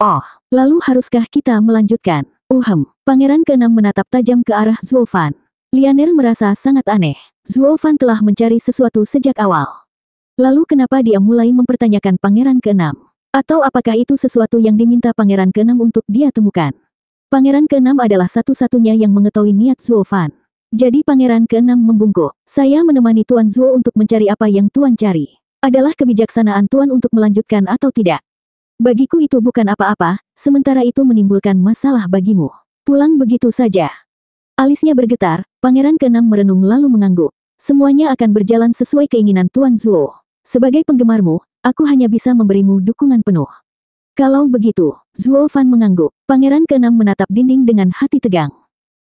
Oh, lalu haruskah kita melanjutkan? Uhem, pangeran keenam menatap tajam ke arah Zuofan. Lianer merasa sangat aneh. Zuofan telah mencari sesuatu sejak awal. Lalu kenapa dia mulai mempertanyakan pangeran keenam? Atau apakah itu sesuatu yang diminta pangeran keenam untuk dia temukan? Pangeran keenam adalah satu-satunya yang mengetahui niat Zuo Fan. Jadi pangeran keenam membungkuk. Saya menemani Tuan Zuo untuk mencari apa yang Tuan cari. Adalah kebijaksanaan Tuan untuk melanjutkan atau tidak. Bagiku itu bukan apa-apa, sementara itu menimbulkan masalah bagimu. Pulang begitu saja. Alisnya bergetar, pangeran keenam merenung lalu mengangguk. Semuanya akan berjalan sesuai keinginan Tuan Zuo. Sebagai penggemarmu, aku hanya bisa memberimu dukungan penuh. Kalau begitu, Zuo Fan mengangguk. Pangeran keenam menatap dinding dengan hati tegang.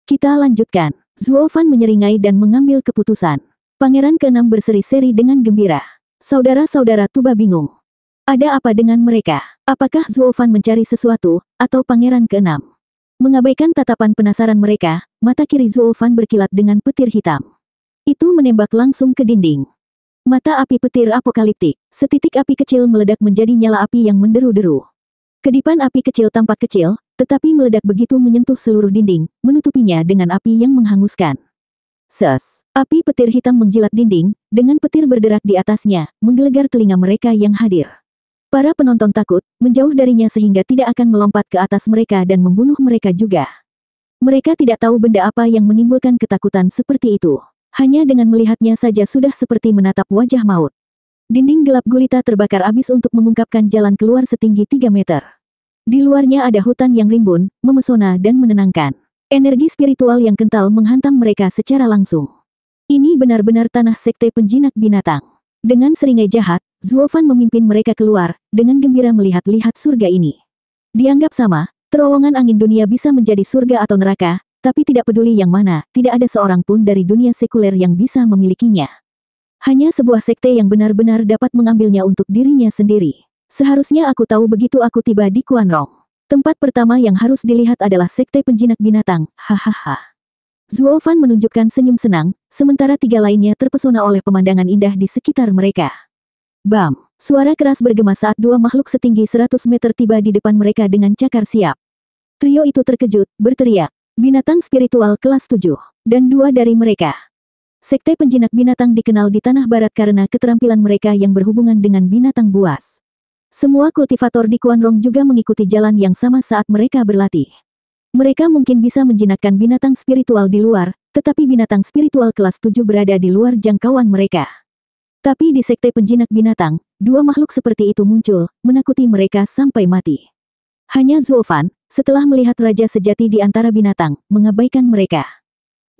Kita lanjutkan. Zuo Fan menyeringai dan mengambil keputusan. Pangeran keenam berseri-seri dengan gembira. Saudara-saudara Tuba bingung. Ada apa dengan mereka? Apakah Zuo Fan mencari sesuatu, atau pangeran keenam? Mengabaikan tatapan penasaran mereka, mata kiri Zuo Fan berkilat dengan petir hitam. Itu menembak langsung ke dinding. Mata api petir apokaliptik, setitik api kecil meledak menjadi nyala api yang menderu-deru. Kedipan api kecil tampak kecil, tetapi meledak begitu menyentuh seluruh dinding, menutupinya dengan api yang menghanguskan. Ses, api petir hitam menjilat dinding, dengan petir berderak di atasnya, menggelegar telinga mereka yang hadir. Para penonton takut, menjauh darinya sehingga tidak akan melompat ke atas mereka dan membunuh mereka juga. Mereka tidak tahu benda apa yang menimbulkan ketakutan seperti itu. Hanya dengan melihatnya saja sudah seperti menatap wajah maut. Dinding gelap gulita terbakar abis untuk mengungkapkan jalan keluar setinggi 3 meter. Di luarnya ada hutan yang rimbun, memesona dan menenangkan. Energi spiritual yang kental menghantam mereka secara langsung. Ini benar-benar tanah sekte penjinak binatang. Dengan seringai jahat, Zuofan memimpin mereka keluar, dengan gembira melihat-lihat surga ini. Dianggap sama, terowongan angin dunia bisa menjadi surga atau neraka, tapi tidak peduli yang mana, tidak ada seorang pun dari dunia sekuler yang bisa memilikinya. Hanya sebuah sekte yang benar-benar dapat mengambilnya untuk dirinya sendiri. Seharusnya aku tahu begitu aku tiba di Kuanrong. Tempat pertama yang harus dilihat adalah sekte penjinak binatang, hahaha. Zuo Fan menunjukkan senyum senang, sementara tiga lainnya terpesona oleh pemandangan indah di sekitar mereka. Bam! Suara keras bergema saat dua makhluk setinggi 100 meter tiba di depan mereka dengan cakar siap. Trio itu terkejut, berteriak. Binatang spiritual kelas 7. Dan dua dari mereka Sekte penjinak binatang dikenal di tanah barat karena keterampilan mereka yang berhubungan dengan binatang buas. Semua kultivator di Kuanrong juga mengikuti jalan yang sama saat mereka berlatih. Mereka mungkin bisa menjinakkan binatang spiritual di luar, tetapi binatang spiritual kelas 7 berada di luar jangkauan mereka. Tapi di sekte penjinak binatang, dua makhluk seperti itu muncul, menakuti mereka sampai mati. Hanya Zuofan, setelah melihat raja sejati di antara binatang, mengabaikan mereka.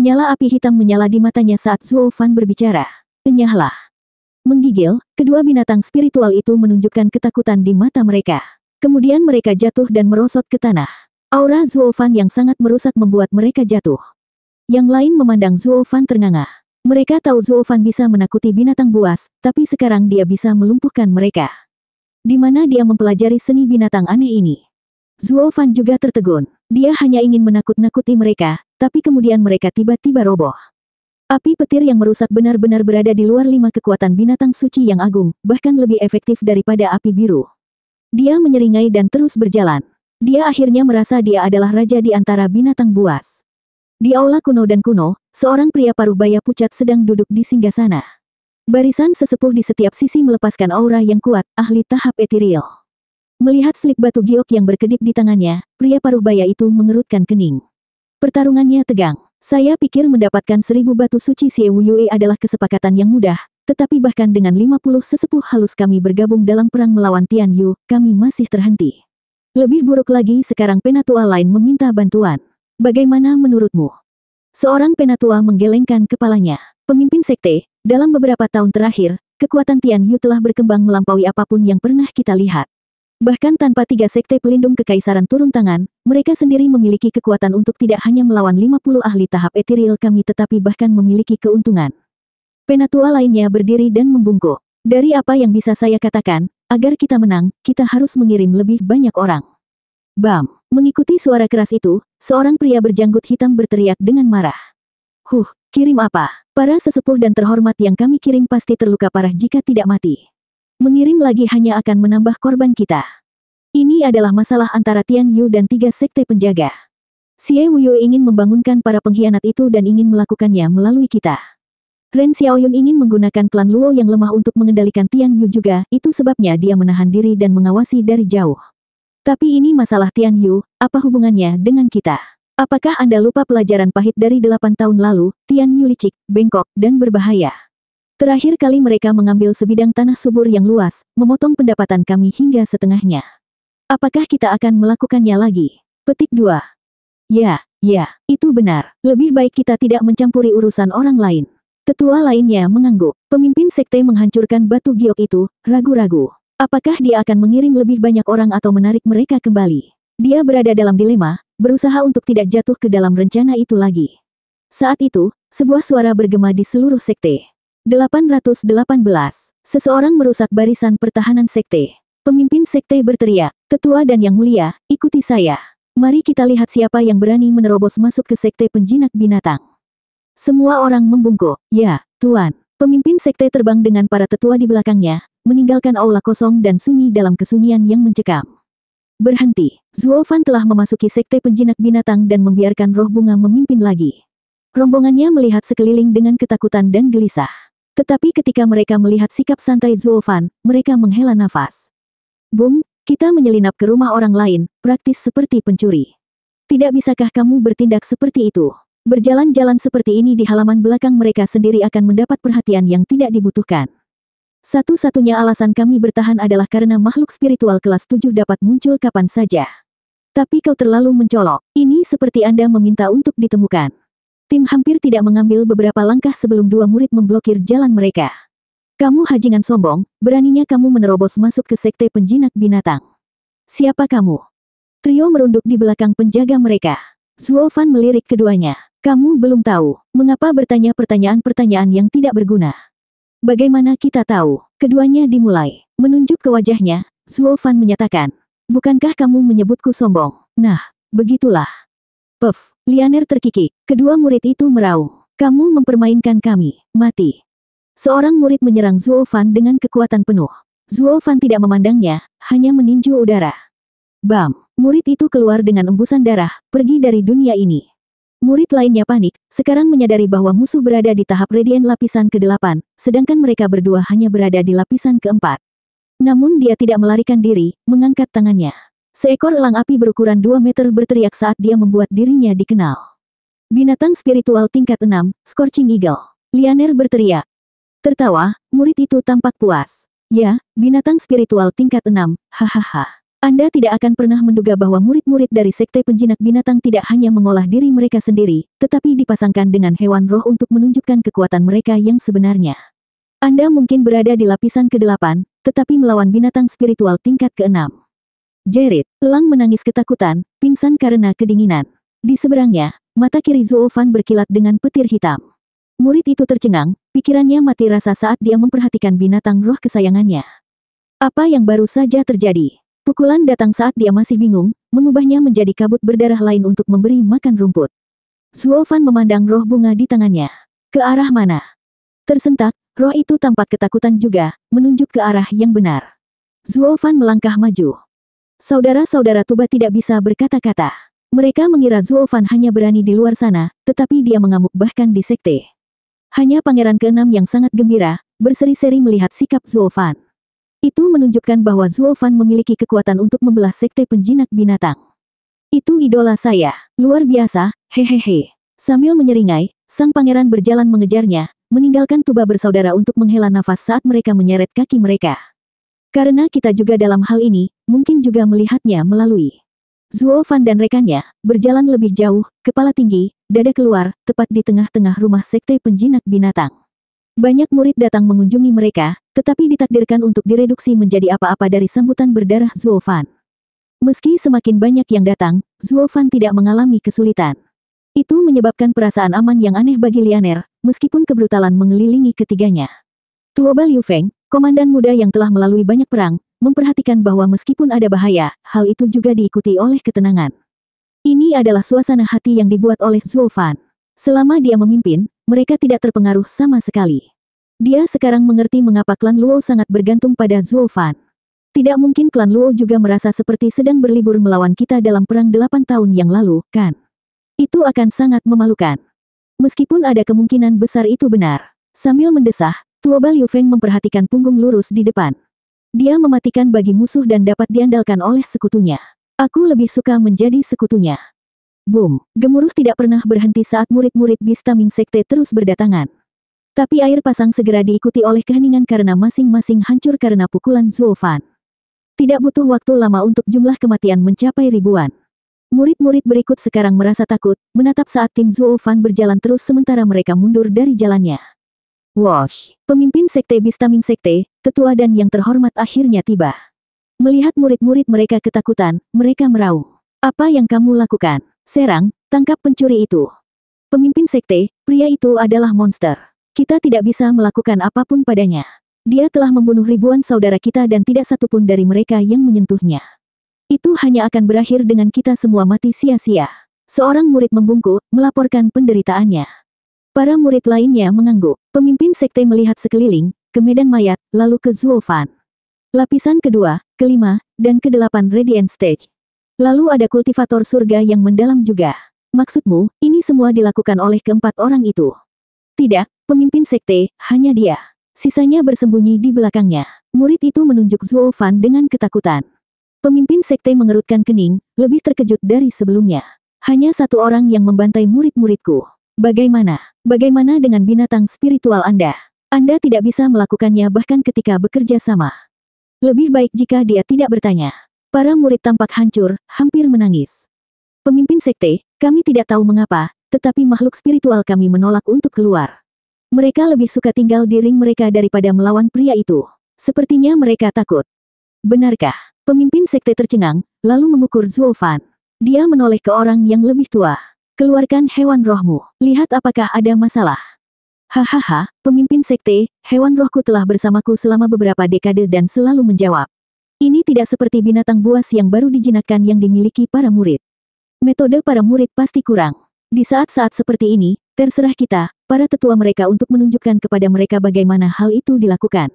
Nyala api hitam menyala di matanya saat Zuo Fan berbicara. Penyahlah. Menggigil, kedua binatang spiritual itu menunjukkan ketakutan di mata mereka. Kemudian mereka jatuh dan merosot ke tanah. Aura Zuo Fan yang sangat merusak membuat mereka jatuh. Yang lain memandang Zuo Fan ternganga. Mereka tahu Zuo Fan bisa menakuti binatang buas, tapi sekarang dia bisa melumpuhkan mereka. Di mana dia mempelajari seni binatang aneh ini. Zuo Fan juga tertegun. Dia hanya ingin menakut-nakuti mereka, tapi kemudian mereka tiba-tiba roboh. Api petir yang merusak benar-benar berada di luar lima kekuatan binatang suci yang agung, bahkan lebih efektif daripada api biru. Dia menyeringai dan terus berjalan. Dia akhirnya merasa dia adalah raja di antara binatang buas. Di aula kuno dan kuno, seorang pria paruh baya pucat sedang duduk di singgasana. Barisan sesepuh di setiap sisi melepaskan aura yang kuat, ahli tahap etiril. Melihat slip batu giok yang berkedip di tangannya, pria paruh baya itu mengerutkan kening. Pertarungannya tegang. Saya pikir mendapatkan seribu batu suci Siewu Yue adalah kesepakatan yang mudah, tetapi bahkan dengan 50 sesepuh halus kami bergabung dalam perang melawan Tian Yu, kami masih terhenti. Lebih buruk lagi sekarang penatua lain meminta bantuan. Bagaimana menurutmu? Seorang penatua menggelengkan kepalanya. Pemimpin sekte, dalam beberapa tahun terakhir, kekuatan Tian Yu telah berkembang melampaui apapun yang pernah kita lihat. Bahkan tanpa tiga sekte pelindung kekaisaran turun tangan, mereka sendiri memiliki kekuatan untuk tidak hanya melawan 50 ahli tahap etiril kami tetapi bahkan memiliki keuntungan. Penatua lainnya berdiri dan membungkuk. Dari apa yang bisa saya katakan, agar kita menang, kita harus mengirim lebih banyak orang. Bam! Mengikuti suara keras itu, seorang pria berjanggut hitam berteriak dengan marah. Huh, kirim apa? Para sesepuh dan terhormat yang kami kirim pasti terluka parah jika tidak mati. Mengirim lagi hanya akan menambah korban kita. Ini adalah masalah antara Tian Yu dan tiga sekte penjaga. Xie Wuyo ingin membangunkan para pengkhianat itu dan ingin melakukannya melalui kita. Ren Xiaoyun ingin menggunakan klan Luo yang lemah untuk mengendalikan Tian Yu juga, itu sebabnya dia menahan diri dan mengawasi dari jauh. Tapi ini masalah Tian Yu, apa hubungannya dengan kita? Apakah Anda lupa pelajaran pahit dari delapan tahun lalu, Tian Yu licik, bengkok, dan berbahaya? Terakhir kali mereka mengambil sebidang tanah subur yang luas, memotong pendapatan kami hingga setengahnya. Apakah kita akan melakukannya lagi? Petik 2. Ya, ya, itu benar. Lebih baik kita tidak mencampuri urusan orang lain. Tetua lainnya mengangguk. Pemimpin sekte menghancurkan batu giok itu, ragu-ragu. Apakah dia akan mengirim lebih banyak orang atau menarik mereka kembali? Dia berada dalam dilema, berusaha untuk tidak jatuh ke dalam rencana itu lagi. Saat itu, sebuah suara bergema di seluruh sekte. 818. Seseorang merusak barisan pertahanan sekte. Pemimpin sekte berteriak, tetua dan yang mulia, ikuti saya. Mari kita lihat siapa yang berani menerobos masuk ke sekte penjinak binatang. Semua orang membungkuk, ya, tuan. Pemimpin sekte terbang dengan para tetua di belakangnya, meninggalkan aula kosong dan sunyi dalam kesunyian yang mencekam. Berhenti, zuofan telah memasuki sekte penjinak binatang dan membiarkan roh bunga memimpin lagi. Rombongannya melihat sekeliling dengan ketakutan dan gelisah. Tetapi ketika mereka melihat sikap santai Zulfan, mereka menghela nafas. Bung, kita menyelinap ke rumah orang lain, praktis seperti pencuri. Tidak bisakah kamu bertindak seperti itu? Berjalan-jalan seperti ini di halaman belakang mereka sendiri akan mendapat perhatian yang tidak dibutuhkan. Satu-satunya alasan kami bertahan adalah karena makhluk spiritual kelas 7 dapat muncul kapan saja. Tapi kau terlalu mencolok. Ini seperti Anda meminta untuk ditemukan. Tim hampir tidak mengambil beberapa langkah sebelum dua murid memblokir jalan mereka. Kamu hajingan sombong, beraninya kamu menerobos masuk ke sekte penjinak binatang. Siapa kamu? Trio merunduk di belakang penjaga mereka. Zuofan melirik keduanya. Kamu belum tahu, mengapa bertanya pertanyaan-pertanyaan yang tidak berguna. Bagaimana kita tahu? Keduanya dimulai. Menunjuk ke wajahnya, Zuofan menyatakan. Bukankah kamu menyebutku sombong? Nah, begitulah. Puff, Lianer terkikik. Kedua murid itu meraung. Kamu mempermainkan kami. Mati. Seorang murid menyerang Zuo Fan dengan kekuatan penuh. Zuo Fan tidak memandangnya, hanya meninju udara. Bam! Murid itu keluar dengan embusan darah, pergi dari dunia ini. Murid lainnya panik, sekarang menyadari bahwa musuh berada di tahap radian lapisan ke-8, sedangkan mereka berdua hanya berada di lapisan keempat. Namun dia tidak melarikan diri, mengangkat tangannya. Seekor elang api berukuran 2 meter berteriak saat dia membuat dirinya dikenal. Binatang spiritual tingkat 6, Scorching Eagle. Lianer berteriak. Tertawa, murid itu tampak puas. Ya, binatang spiritual tingkat 6, hahaha. Anda tidak akan pernah menduga bahwa murid-murid dari sekte penjinak binatang tidak hanya mengolah diri mereka sendiri, tetapi dipasangkan dengan hewan roh untuk menunjukkan kekuatan mereka yang sebenarnya. Anda mungkin berada di lapisan ke-8, tetapi melawan binatang spiritual tingkat ke-6. Jerit, Lang menangis ketakutan, pingsan karena kedinginan. Di seberangnya, mata kiri Zuo Fan berkilat dengan petir hitam. Murid itu tercengang, pikirannya mati rasa saat dia memperhatikan binatang roh kesayangannya. Apa yang baru saja terjadi? Pukulan datang saat dia masih bingung, mengubahnya menjadi kabut berdarah lain untuk memberi makan rumput. Zuo Fan memandang roh bunga di tangannya. Ke arah mana? Tersentak, roh itu tampak ketakutan juga, menunjuk ke arah yang benar. Zuo Fan melangkah maju. Saudara-saudara Tuba tidak bisa berkata-kata. Mereka mengira Zuofan hanya berani di luar sana, tetapi dia mengamuk bahkan di sekte. Hanya pangeran keenam yang sangat gembira, berseri-seri melihat sikap Zuofan. Itu menunjukkan bahwa Zuofan memiliki kekuatan untuk membelah sekte penjinak binatang. Itu idola saya, luar biasa, hehehe. Sambil menyeringai, sang pangeran berjalan mengejarnya, meninggalkan tuba bersaudara untuk menghela nafas saat mereka menyeret kaki mereka. Karena kita juga dalam hal ini, mungkin juga melihatnya melalui. Zuo Fan dan rekannya berjalan lebih jauh, kepala tinggi, dada keluar, tepat di tengah-tengah rumah sekte penjinak binatang. Banyak murid datang mengunjungi mereka, tetapi ditakdirkan untuk direduksi menjadi apa-apa dari sambutan berdarah Zuo Fan. Meski semakin banyak yang datang, Zuo Fan tidak mengalami kesulitan. Itu menyebabkan perasaan aman yang aneh bagi Lianer, meskipun kebrutalan mengelilingi ketiganya. Tuoba Liu Feng, komandan muda yang telah melalui banyak perang, memperhatikan bahwa meskipun ada bahaya, hal itu juga diikuti oleh ketenangan. Ini adalah suasana hati yang dibuat oleh Zulfan. Selama dia memimpin, mereka tidak terpengaruh sama sekali. Dia sekarang mengerti mengapa klan Luo sangat bergantung pada Zulfan. Tidak mungkin klan Luo juga merasa seperti sedang berlibur melawan kita dalam perang delapan tahun yang lalu, kan? Itu akan sangat memalukan. Meskipun ada kemungkinan besar itu benar. Sambil mendesah, Tua Liu Feng memperhatikan punggung lurus di depan. Dia mematikan bagi musuh dan dapat diandalkan oleh sekutunya. Aku lebih suka menjadi sekutunya. Boom, gemuruh tidak pernah berhenti saat murid-murid Bistaming Sekte terus berdatangan. Tapi air pasang segera diikuti oleh keheningan karena masing-masing hancur karena pukulan Zulfan. Tidak butuh waktu lama untuk jumlah kematian mencapai ribuan. Murid-murid berikut sekarang merasa takut, menatap saat tim Zuofan berjalan terus sementara mereka mundur dari jalannya. Wah! pemimpin sekte Bistamin Sekte, tetua dan yang terhormat akhirnya tiba. Melihat murid-murid mereka ketakutan, mereka meraung. Apa yang kamu lakukan? Serang, tangkap pencuri itu. Pemimpin sekte, pria itu adalah monster. Kita tidak bisa melakukan apapun padanya. Dia telah membunuh ribuan saudara kita dan tidak satupun dari mereka yang menyentuhnya. Itu hanya akan berakhir dengan kita semua mati sia-sia. Seorang murid membungkuk, melaporkan penderitaannya. Para murid lainnya mengangguk. Pemimpin sekte melihat sekeliling, ke medan mayat, lalu ke Zuofan. Lapisan kedua, kelima, dan kedelapan Radiant Stage. Lalu ada kultivator surga yang mendalam juga. Maksudmu, ini semua dilakukan oleh keempat orang itu? Tidak, pemimpin sekte, hanya dia. Sisanya bersembunyi di belakangnya. Murid itu menunjuk Zuofan dengan ketakutan. Pemimpin sekte mengerutkan kening, lebih terkejut dari sebelumnya. Hanya satu orang yang membantai murid-muridku. Bagaimana? Bagaimana dengan binatang spiritual Anda? Anda tidak bisa melakukannya bahkan ketika bekerja sama. Lebih baik jika dia tidak bertanya. Para murid tampak hancur, hampir menangis. Pemimpin sekte, kami tidak tahu mengapa, tetapi makhluk spiritual kami menolak untuk keluar. Mereka lebih suka tinggal di ring mereka daripada melawan pria itu. Sepertinya mereka takut. Benarkah? Pemimpin sekte tercengang, lalu mengukur Zuofan. Dia menoleh ke orang yang lebih tua. Keluarkan hewan rohmu, lihat apakah ada masalah. Hahaha, pemimpin sekte, hewan rohku telah bersamaku selama beberapa dekade dan selalu menjawab. Ini tidak seperti binatang buas yang baru dijinakkan yang dimiliki para murid. Metode para murid pasti kurang. Di saat-saat seperti ini, terserah kita, para tetua mereka untuk menunjukkan kepada mereka bagaimana hal itu dilakukan.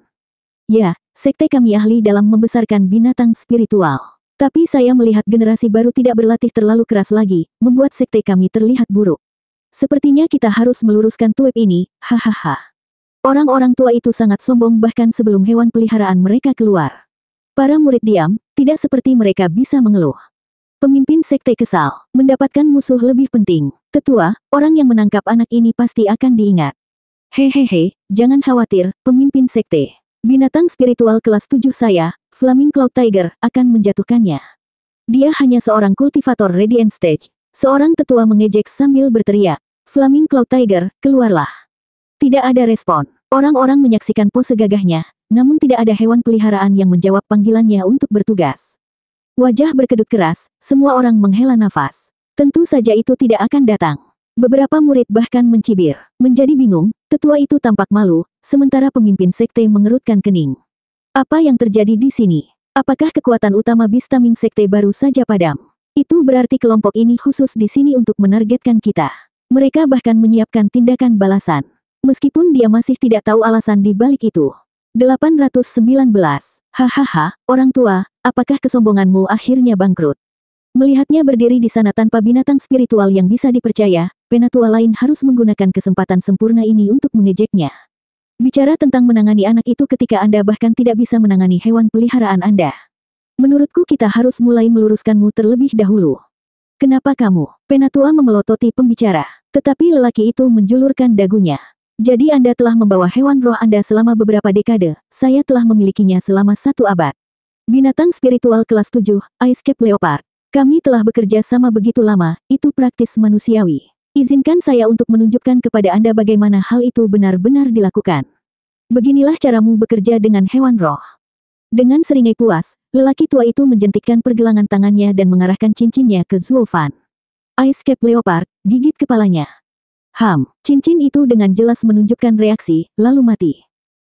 Ya, sekte kami ahli dalam membesarkan binatang spiritual. Tapi saya melihat generasi baru tidak berlatih terlalu keras lagi, membuat sekte kami terlihat buruk. Sepertinya kita harus meluruskan tuip ini, hahaha. Orang-orang tua itu sangat sombong bahkan sebelum hewan peliharaan mereka keluar. Para murid diam, tidak seperti mereka bisa mengeluh. Pemimpin sekte kesal, mendapatkan musuh lebih penting. Tetua, orang yang menangkap anak ini pasti akan diingat. Hehehe, jangan khawatir, pemimpin sekte. Binatang spiritual kelas 7 saya, Flaming Cloud Tiger, akan menjatuhkannya. Dia hanya seorang kultivator Radiant Stage. Seorang tetua mengejek sambil berteriak, Flaming Cloud Tiger, keluarlah. Tidak ada respon. Orang-orang menyaksikan pose gagahnya, namun tidak ada hewan peliharaan yang menjawab panggilannya untuk bertugas. Wajah berkedut keras, semua orang menghela nafas. Tentu saja itu tidak akan datang. Beberapa murid bahkan mencibir. Menjadi bingung, tetua itu tampak malu, sementara pemimpin sekte mengerutkan kening. Apa yang terjadi di sini? Apakah kekuatan utama Bistaming Sekte baru saja padam? Itu berarti kelompok ini khusus di sini untuk menargetkan kita. Mereka bahkan menyiapkan tindakan balasan. Meskipun dia masih tidak tahu alasan di balik itu. 819. Hahaha, orang tua, apakah kesombonganmu akhirnya bangkrut? Melihatnya berdiri di sana tanpa binatang spiritual yang bisa dipercaya, penatua lain harus menggunakan kesempatan sempurna ini untuk mengejeknya. Bicara tentang menangani anak itu ketika Anda bahkan tidak bisa menangani hewan peliharaan Anda. Menurutku kita harus mulai meluruskanmu terlebih dahulu. Kenapa kamu? Penatua memelototi pembicara. Tetapi lelaki itu menjulurkan dagunya. Jadi Anda telah membawa hewan roh Anda selama beberapa dekade, saya telah memilikinya selama satu abad. Binatang spiritual kelas 7, Ice Cap Leopard. Kami telah bekerja sama begitu lama, itu praktis manusiawi. Izinkan saya untuk menunjukkan kepada Anda bagaimana hal itu benar-benar dilakukan. Beginilah caramu bekerja dengan hewan roh. Dengan seringai puas, lelaki tua itu menjentikkan pergelangan tangannya dan mengarahkan cincinnya ke Zuofan. Ice Cap Leopard, gigit kepalanya. Ham, cincin itu dengan jelas menunjukkan reaksi, lalu mati.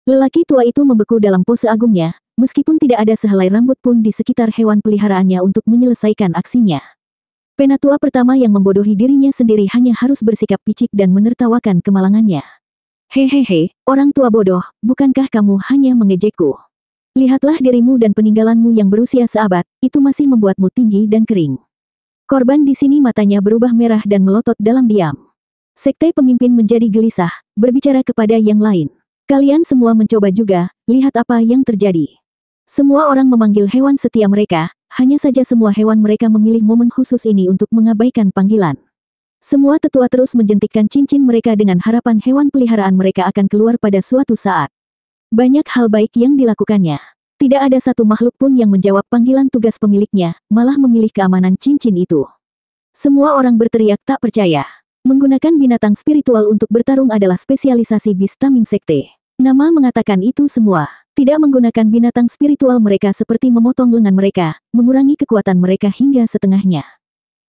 Lelaki tua itu membeku dalam pose agungnya, meskipun tidak ada sehelai rambut pun di sekitar hewan peliharaannya untuk menyelesaikan aksinya. Penatua pertama yang membodohi dirinya sendiri hanya harus bersikap picik dan menertawakan kemalangannya. Hehehe, orang tua bodoh, bukankah kamu hanya mengejekku? Lihatlah dirimu dan peninggalanmu yang berusia seabad, itu masih membuatmu tinggi dan kering. Korban di sini matanya berubah merah dan melotot dalam diam. Sekte pemimpin menjadi gelisah, berbicara kepada yang lain. Kalian semua mencoba juga, lihat apa yang terjadi. Semua orang memanggil hewan setia mereka, hanya saja semua hewan mereka memilih momen khusus ini untuk mengabaikan panggilan. Semua tetua terus menjentikkan cincin mereka dengan harapan hewan peliharaan mereka akan keluar pada suatu saat. Banyak hal baik yang dilakukannya. Tidak ada satu makhluk pun yang menjawab panggilan tugas pemiliknya, malah memilih keamanan cincin itu. Semua orang berteriak tak percaya. Menggunakan binatang spiritual untuk bertarung adalah spesialisasi bis taming Sekte. Nama mengatakan itu semua. Tidak menggunakan binatang spiritual mereka seperti memotong lengan mereka, mengurangi kekuatan mereka hingga setengahnya.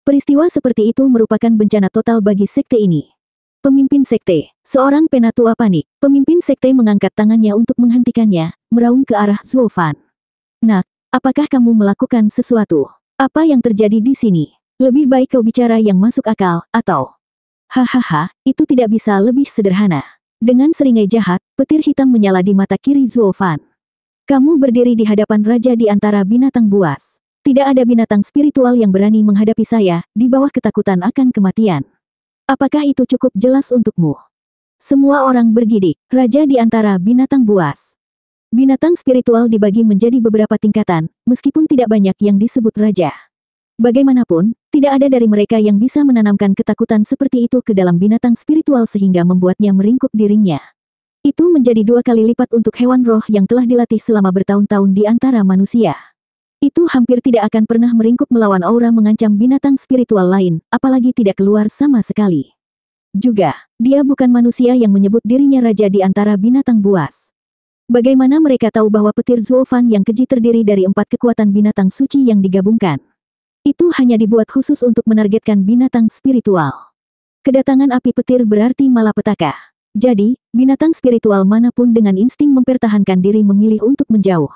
Peristiwa seperti itu merupakan bencana total bagi sekte ini. Pemimpin sekte, seorang penatua panik, pemimpin sekte mengangkat tangannya untuk menghentikannya, meraung ke arah Zulfan. Nak, apakah kamu melakukan sesuatu? Apa yang terjadi di sini? Lebih baik kau bicara yang masuk akal, atau... Hahaha, itu tidak bisa lebih sederhana. Dengan seringai jahat, petir hitam menyala di mata kiri Zuofan. Kamu berdiri di hadapan raja di antara binatang buas. Tidak ada binatang spiritual yang berani menghadapi saya, di bawah ketakutan akan kematian. Apakah itu cukup jelas untukmu? Semua orang bergidik, raja di antara binatang buas. Binatang spiritual dibagi menjadi beberapa tingkatan, meskipun tidak banyak yang disebut raja. Bagaimanapun, tidak ada dari mereka yang bisa menanamkan ketakutan seperti itu ke dalam binatang spiritual sehingga membuatnya meringkuk dirinya. Itu menjadi dua kali lipat untuk hewan roh yang telah dilatih selama bertahun-tahun di antara manusia. Itu hampir tidak akan pernah meringkuk melawan aura mengancam binatang spiritual lain, apalagi tidak keluar sama sekali. Juga, dia bukan manusia yang menyebut dirinya raja di antara binatang buas. Bagaimana mereka tahu bahwa petir Zuofan yang keji terdiri dari empat kekuatan binatang suci yang digabungkan? Itu hanya dibuat khusus untuk menargetkan binatang spiritual. Kedatangan api petir berarti malapetaka. Jadi, binatang spiritual manapun dengan insting mempertahankan diri memilih untuk menjauh.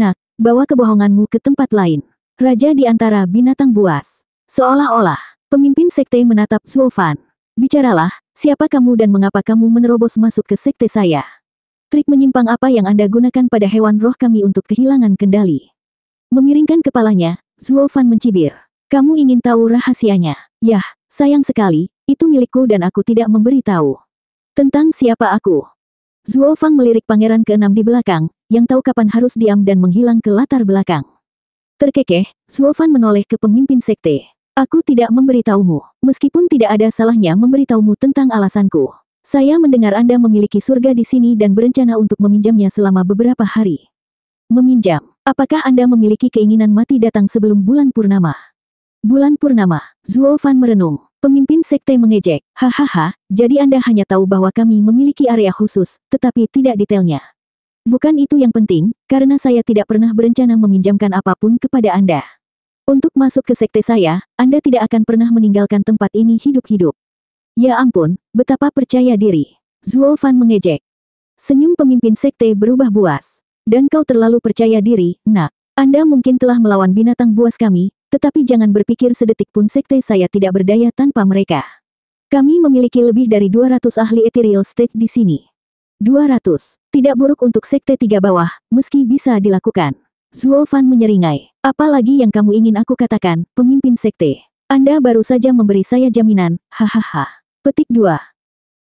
Nak, bawa kebohonganmu ke tempat lain. Raja di antara binatang buas. Seolah-olah, pemimpin sekte menatap Suofan. Bicaralah, siapa kamu dan mengapa kamu menerobos masuk ke sekte saya? Trik menyimpang apa yang Anda gunakan pada hewan roh kami untuk kehilangan kendali? Memiringkan kepalanya, Zuofan mencibir. Kamu ingin tahu rahasianya? Yah, sayang sekali, itu milikku dan aku tidak memberitahu. Tentang siapa aku? Zuofang melirik pangeran keenam di belakang, yang tahu kapan harus diam dan menghilang ke latar belakang. Terkekeh, Zuofan menoleh ke pemimpin sekte. Aku tidak memberitahumu, meskipun tidak ada salahnya memberitahumu tentang alasanku. Saya mendengar Anda memiliki surga di sini dan berencana untuk meminjamnya selama beberapa hari. Meminjam. Apakah Anda memiliki keinginan mati datang sebelum bulan purnama? Bulan purnama, Zuo Fan merenung. Pemimpin sekte mengejek, hahaha, jadi Anda hanya tahu bahwa kami memiliki area khusus, tetapi tidak detailnya. Bukan itu yang penting, karena saya tidak pernah berencana meminjamkan apapun kepada Anda. Untuk masuk ke sekte saya, Anda tidak akan pernah meninggalkan tempat ini hidup-hidup. Ya ampun, betapa percaya diri. Zuo Fan mengejek. Senyum pemimpin sekte berubah buas. Dan kau terlalu percaya diri, nak. Anda mungkin telah melawan binatang buas kami, tetapi jangan berpikir sedetik pun sekte saya tidak berdaya tanpa mereka. Kami memiliki lebih dari 200 ahli ethereal state di sini. 200. Tidak buruk untuk sekte tiga bawah, meski bisa dilakukan. Zuo Fan menyeringai. lagi yang kamu ingin aku katakan, pemimpin sekte. Anda baru saja memberi saya jaminan, hahaha. Petik 2.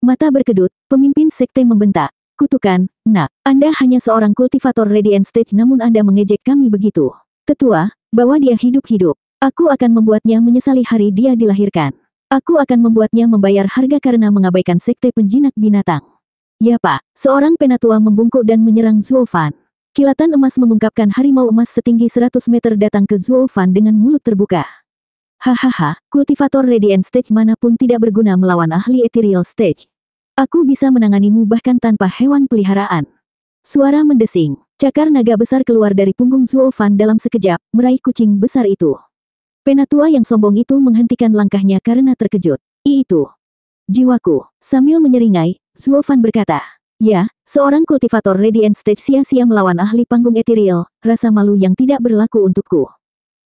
Mata berkedut, pemimpin sekte membentak. Kutukan, nak, Anda hanya seorang kultivator Ready and Stage namun Anda mengejek kami begitu. Tetua, bawa dia hidup-hidup. Aku akan membuatnya menyesali hari dia dilahirkan. Aku akan membuatnya membayar harga karena mengabaikan sekte penjinak binatang. Ya pak, seorang penatua membungkuk dan menyerang Zuofan. Kilatan emas mengungkapkan harimau emas setinggi 100 meter datang ke Zuofan dengan mulut terbuka. Hahaha, kultivator Ready and Stage manapun tidak berguna melawan ahli Ethereal Stage. Aku bisa menanganimu bahkan tanpa hewan peliharaan. Suara mendesing. Cakar naga besar keluar dari punggung Zuo Fan dalam sekejap, meraih kucing besar itu. Penatua yang sombong itu menghentikan langkahnya karena terkejut. I itu. Jiwaku. Sambil menyeringai, Zuo Fan berkata. Ya, seorang kultivator Radiant Stage sia-sia melawan ahli panggung etiril, rasa malu yang tidak berlaku untukku.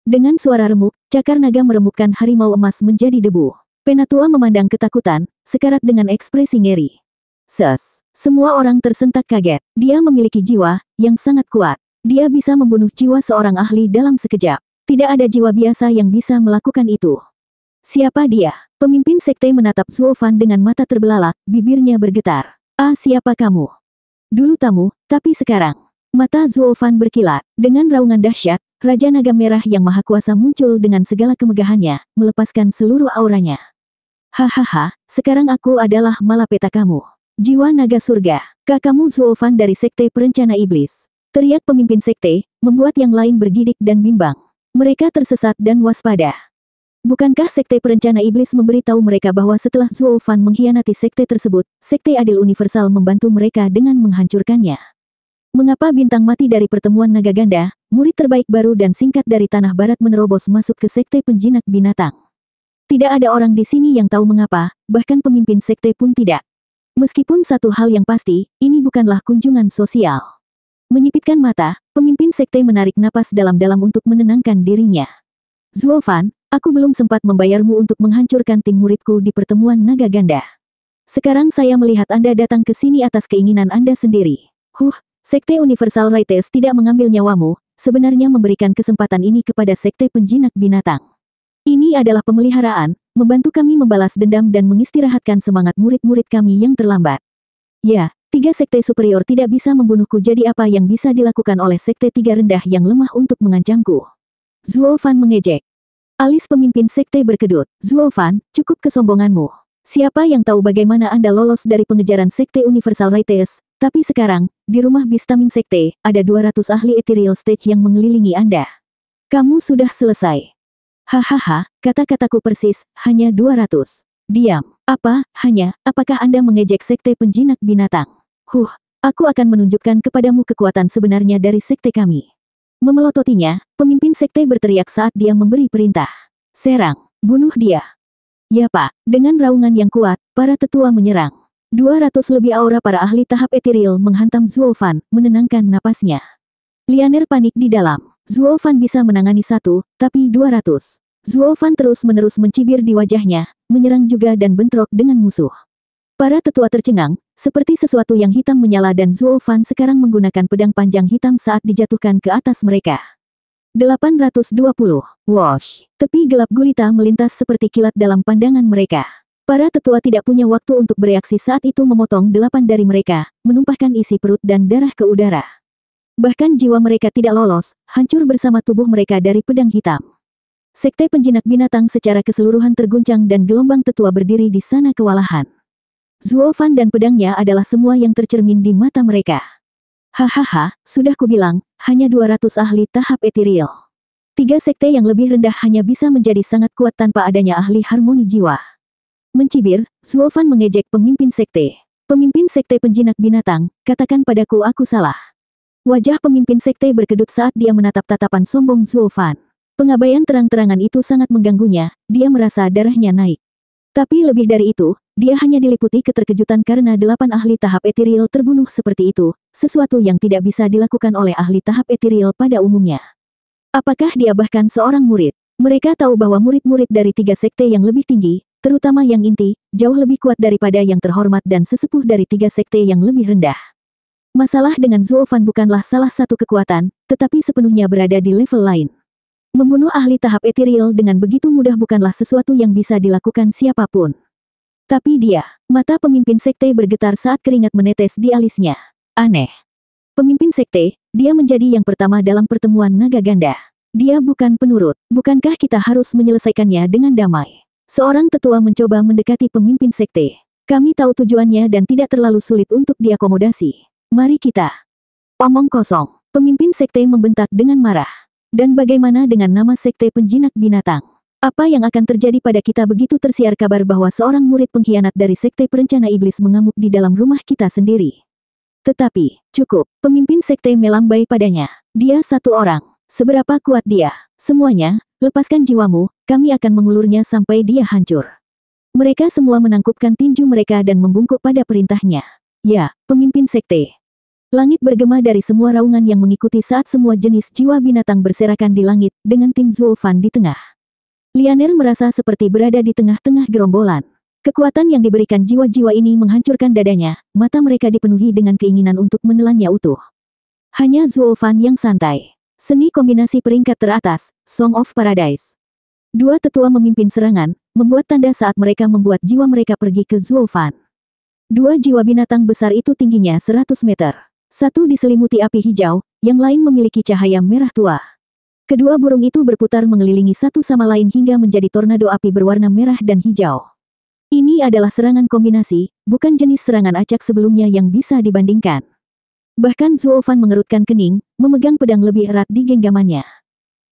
Dengan suara remuk, cakar naga meremukkan harimau emas menjadi debu. Penatua memandang ketakutan, sekarat dengan ekspresi ngeri. Ses, semua orang tersentak kaget. Dia memiliki jiwa yang sangat kuat. Dia bisa membunuh jiwa seorang ahli dalam sekejap. Tidak ada jiwa biasa yang bisa melakukan itu. Siapa dia? Pemimpin sekte menatap Zuofan dengan mata terbelalak, bibirnya bergetar. Ah siapa kamu? Dulu tamu, tapi sekarang. Mata Zuofan berkilat. Dengan raungan dahsyat, Raja Naga Merah yang Maha Kuasa muncul dengan segala kemegahannya, melepaskan seluruh auranya. Hahaha, sekarang aku adalah malapeta kamu. Jiwa naga surga, kakakmu Zuofan dari Sekte Perencana Iblis. Teriak pemimpin Sekte, membuat yang lain bergidik dan bimbang. Mereka tersesat dan waspada. Bukankah Sekte Perencana Iblis memberitahu mereka bahwa setelah Zuofan mengkhianati Sekte tersebut, Sekte Adil Universal membantu mereka dengan menghancurkannya? Mengapa bintang mati dari pertemuan naga ganda, murid terbaik baru dan singkat dari Tanah Barat menerobos masuk ke Sekte Penjinak Binatang? Tidak ada orang di sini yang tahu mengapa, bahkan pemimpin sekte pun tidak. Meskipun satu hal yang pasti, ini bukanlah kunjungan sosial. Menyipitkan mata, pemimpin sekte menarik napas dalam-dalam untuk menenangkan dirinya. Zuofan, aku belum sempat membayarmu untuk menghancurkan tim muridku di pertemuan naga ganda. Sekarang saya melihat Anda datang ke sini atas keinginan Anda sendiri. Huh, Sekte Universal Rites tidak mengambil nyawamu, sebenarnya memberikan kesempatan ini kepada Sekte Penjinak Binatang. Ini adalah pemeliharaan, membantu kami membalas dendam dan mengistirahatkan semangat murid-murid kami yang terlambat. Ya, tiga sekte superior tidak bisa membunuhku jadi apa yang bisa dilakukan oleh sekte tiga rendah yang lemah untuk mengancamku? Zuo Fan mengejek. Alis pemimpin sekte berkedut, Zuo Fan, cukup kesombonganmu. Siapa yang tahu bagaimana Anda lolos dari pengejaran sekte Universal Rites, tapi sekarang, di rumah Bistamin Sekte, ada 200 ahli ethereal stage yang mengelilingi Anda. Kamu sudah selesai. Hahaha, kata-kataku persis, hanya 200. Diam. Apa, hanya, apakah Anda mengejek sekte penjinak binatang? Huh, aku akan menunjukkan kepadamu kekuatan sebenarnya dari sekte kami. Memelototinya, pemimpin sekte berteriak saat dia memberi perintah. Serang, bunuh dia. Ya pak, dengan raungan yang kuat, para tetua menyerang. 200 lebih aura para ahli tahap etiril menghantam Zuofan, menenangkan napasnya. Lianer panik di dalam. Zuo Fan bisa menangani satu, tapi dua ratus. Fan terus-menerus mencibir di wajahnya, menyerang juga dan bentrok dengan musuh. Para tetua tercengang, seperti sesuatu yang hitam menyala dan Fan sekarang menggunakan pedang panjang hitam saat dijatuhkan ke atas mereka. 820. Wash. Tepi gelap gulita melintas seperti kilat dalam pandangan mereka. Para tetua tidak punya waktu untuk bereaksi saat itu memotong delapan dari mereka, menumpahkan isi perut dan darah ke udara. Bahkan jiwa mereka tidak lolos, hancur bersama tubuh mereka dari pedang hitam. Sekte penjinak binatang secara keseluruhan terguncang dan gelombang tetua berdiri di sana kewalahan. Zuofan dan pedangnya adalah semua yang tercermin di mata mereka. Hahaha, sudah kubilang, hanya 200 ahli tahap etiril. Tiga sekte yang lebih rendah hanya bisa menjadi sangat kuat tanpa adanya ahli harmoni jiwa. Mencibir, Zuofan mengejek pemimpin sekte. Pemimpin sekte penjinak binatang, katakan padaku aku salah. Wajah pemimpin sekte berkedut saat dia menatap tatapan sombong Zulfan. Pengabaian terang-terangan itu sangat mengganggunya, dia merasa darahnya naik. Tapi lebih dari itu, dia hanya diliputi keterkejutan karena delapan ahli tahap etiril terbunuh seperti itu, sesuatu yang tidak bisa dilakukan oleh ahli tahap etiril pada umumnya. Apakah dia bahkan seorang murid? Mereka tahu bahwa murid-murid dari tiga sekte yang lebih tinggi, terutama yang inti, jauh lebih kuat daripada yang terhormat dan sesepuh dari tiga sekte yang lebih rendah. Masalah dengan Zuofan bukanlah salah satu kekuatan, tetapi sepenuhnya berada di level lain. Membunuh ahli tahap etiril dengan begitu mudah bukanlah sesuatu yang bisa dilakukan siapapun. Tapi dia, mata pemimpin sekte bergetar saat keringat menetes di alisnya. Aneh. Pemimpin sekte, dia menjadi yang pertama dalam pertemuan naga ganda. Dia bukan penurut, bukankah kita harus menyelesaikannya dengan damai? Seorang tetua mencoba mendekati pemimpin sekte. Kami tahu tujuannya dan tidak terlalu sulit untuk diakomodasi. Mari kita. Omong kosong. Pemimpin sekte membentak dengan marah. Dan bagaimana dengan nama sekte penjinak binatang? Apa yang akan terjadi pada kita begitu tersiar kabar bahwa seorang murid pengkhianat dari sekte perencana iblis mengamuk di dalam rumah kita sendiri? Tetapi, cukup, pemimpin sekte melambai padanya. Dia satu orang. Seberapa kuat dia? Semuanya, lepaskan jiwamu, kami akan mengulurnya sampai dia hancur. Mereka semua menangkupkan tinju mereka dan membungkuk pada perintahnya. Ya, pemimpin sekte. Langit bergema dari semua raungan yang mengikuti saat semua jenis jiwa binatang berserakan di langit, dengan tim Zulfan di tengah. Lianer merasa seperti berada di tengah-tengah gerombolan. Kekuatan yang diberikan jiwa-jiwa ini menghancurkan dadanya, mata mereka dipenuhi dengan keinginan untuk menelannya utuh. Hanya Zulfan yang santai. Seni kombinasi peringkat teratas, Song of Paradise. Dua tetua memimpin serangan, membuat tanda saat mereka membuat jiwa mereka pergi ke Zulfan. Dua jiwa binatang besar itu tingginya 100 meter. Satu diselimuti api hijau, yang lain memiliki cahaya merah tua. Kedua burung itu berputar mengelilingi satu sama lain hingga menjadi tornado api berwarna merah dan hijau. Ini adalah serangan kombinasi, bukan jenis serangan acak sebelumnya yang bisa dibandingkan. Bahkan Zuofan mengerutkan kening, memegang pedang lebih erat di genggamannya.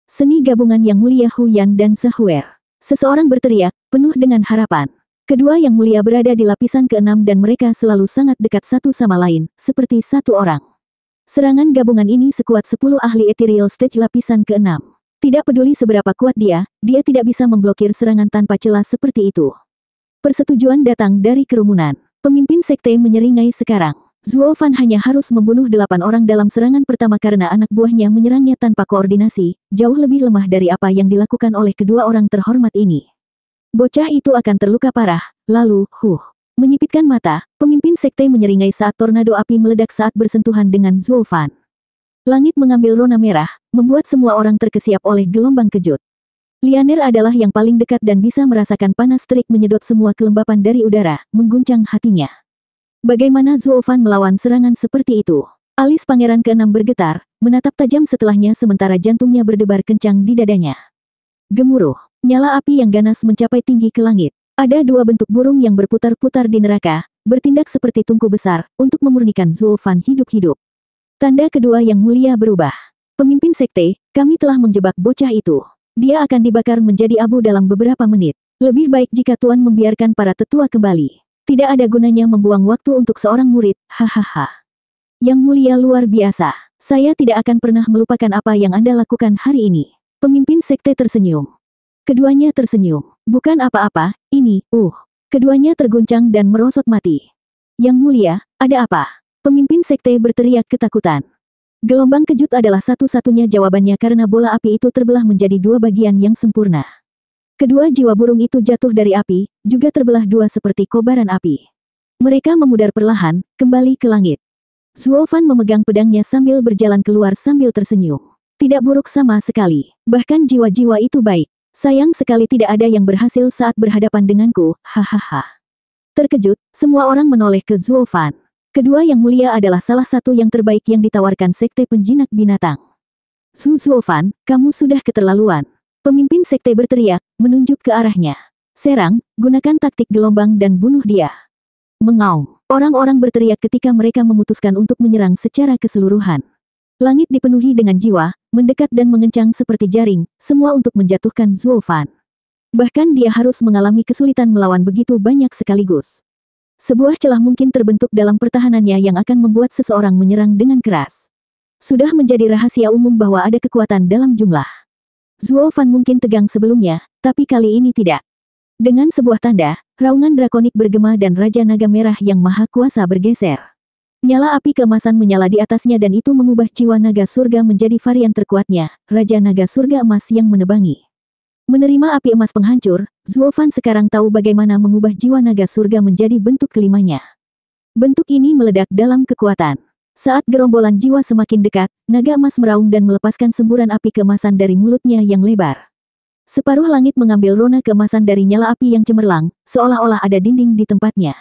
Seni gabungan yang mulia Huyan dan Sehuer. Seseorang berteriak, penuh dengan harapan. Kedua yang mulia berada di lapisan keenam dan mereka selalu sangat dekat satu sama lain, seperti satu orang. Serangan gabungan ini sekuat 10 ahli ethereal stage lapisan keenam. Tidak peduli seberapa kuat dia, dia tidak bisa memblokir serangan tanpa celah seperti itu. Persetujuan datang dari kerumunan. Pemimpin sekte menyeringai sekarang. Zuo Fan hanya harus membunuh delapan orang dalam serangan pertama karena anak buahnya menyerangnya tanpa koordinasi, jauh lebih lemah dari apa yang dilakukan oleh kedua orang terhormat ini. Bocah itu akan terluka parah, lalu, huh. Menyipitkan mata, pemimpin sekte menyeringai saat tornado api meledak saat bersentuhan dengan Zulfan. Langit mengambil rona merah, membuat semua orang terkesiap oleh gelombang kejut. Lianer adalah yang paling dekat dan bisa merasakan panas terik menyedot semua kelembapan dari udara, mengguncang hatinya. Bagaimana Zulfan melawan serangan seperti itu? Alis pangeran keenam bergetar, menatap tajam setelahnya sementara jantungnya berdebar kencang di dadanya. Gemuruh. Nyala api yang ganas mencapai tinggi ke langit. Ada dua bentuk burung yang berputar-putar di neraka, bertindak seperti tungku besar, untuk memurnikan Zulfan hidup-hidup. Tanda kedua yang mulia berubah. Pemimpin sekte, kami telah menjebak bocah itu. Dia akan dibakar menjadi abu dalam beberapa menit. Lebih baik jika Tuan membiarkan para tetua kembali. Tidak ada gunanya membuang waktu untuk seorang murid, hahaha. Yang mulia luar biasa. Saya tidak akan pernah melupakan apa yang Anda lakukan hari ini. Pemimpin sekte tersenyum. Keduanya tersenyum. Bukan apa-apa, ini, uh. Keduanya terguncang dan merosot mati. Yang mulia, ada apa? Pemimpin sekte berteriak ketakutan. Gelombang kejut adalah satu-satunya jawabannya karena bola api itu terbelah menjadi dua bagian yang sempurna. Kedua jiwa burung itu jatuh dari api, juga terbelah dua seperti kobaran api. Mereka memudar perlahan, kembali ke langit. Zuofan memegang pedangnya sambil berjalan keluar sambil tersenyum. Tidak buruk sama sekali, bahkan jiwa-jiwa itu baik. Sayang sekali tidak ada yang berhasil saat berhadapan denganku, hahaha. Terkejut, semua orang menoleh ke Zuofan. Kedua yang mulia adalah salah satu yang terbaik yang ditawarkan sekte penjinak binatang. Su Zuofan, kamu sudah keterlaluan. Pemimpin sekte berteriak, menunjuk ke arahnya. Serang, gunakan taktik gelombang dan bunuh dia. Mengaum, orang-orang berteriak ketika mereka memutuskan untuk menyerang secara keseluruhan. Langit dipenuhi dengan jiwa, mendekat dan mengencang seperti jaring, semua untuk menjatuhkan Zuo Fan. Bahkan dia harus mengalami kesulitan melawan begitu banyak sekaligus. Sebuah celah mungkin terbentuk dalam pertahanannya yang akan membuat seseorang menyerang dengan keras. Sudah menjadi rahasia umum bahwa ada kekuatan dalam jumlah. Zuo Fan mungkin tegang sebelumnya, tapi kali ini tidak. Dengan sebuah tanda, raungan drakonik bergema dan Raja Naga Merah yang Maha Kuasa bergeser. Nyala api kemasan menyala di atasnya dan itu mengubah jiwa naga surga menjadi varian terkuatnya, Raja Naga Surga Emas yang menebangi. Menerima api emas penghancur, Zuofan sekarang tahu bagaimana mengubah jiwa naga surga menjadi bentuk kelimanya. Bentuk ini meledak dalam kekuatan. Saat gerombolan jiwa semakin dekat, naga emas meraung dan melepaskan semburan api kemasan dari mulutnya yang lebar. Separuh langit mengambil rona kemasan dari nyala api yang cemerlang, seolah-olah ada dinding di tempatnya.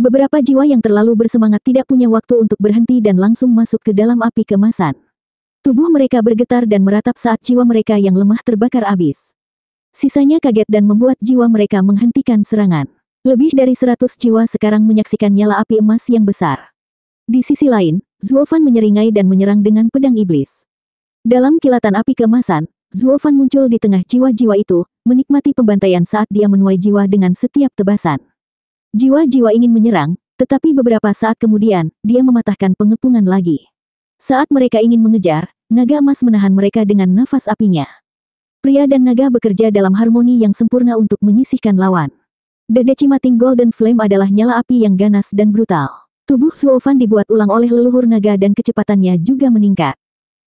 Beberapa jiwa yang terlalu bersemangat tidak punya waktu untuk berhenti dan langsung masuk ke dalam api kemasan. Tubuh mereka bergetar dan meratap saat jiwa mereka yang lemah terbakar habis. Sisanya kaget dan membuat jiwa mereka menghentikan serangan. Lebih dari seratus jiwa sekarang menyaksikan nyala api emas yang besar. Di sisi lain, Zuofan menyeringai dan menyerang dengan pedang iblis. Dalam kilatan api kemasan, Zuofan muncul di tengah jiwa-jiwa itu, menikmati pembantaian saat dia menuai jiwa dengan setiap tebasan. Jiwa-jiwa ingin menyerang, tetapi beberapa saat kemudian, dia mematahkan pengepungan lagi. Saat mereka ingin mengejar, naga emas menahan mereka dengan nafas apinya. Pria dan naga bekerja dalam harmoni yang sempurna untuk menyisihkan lawan. Dede Decimating Golden Flame adalah nyala api yang ganas dan brutal. Tubuh Suofan dibuat ulang oleh leluhur naga dan kecepatannya juga meningkat.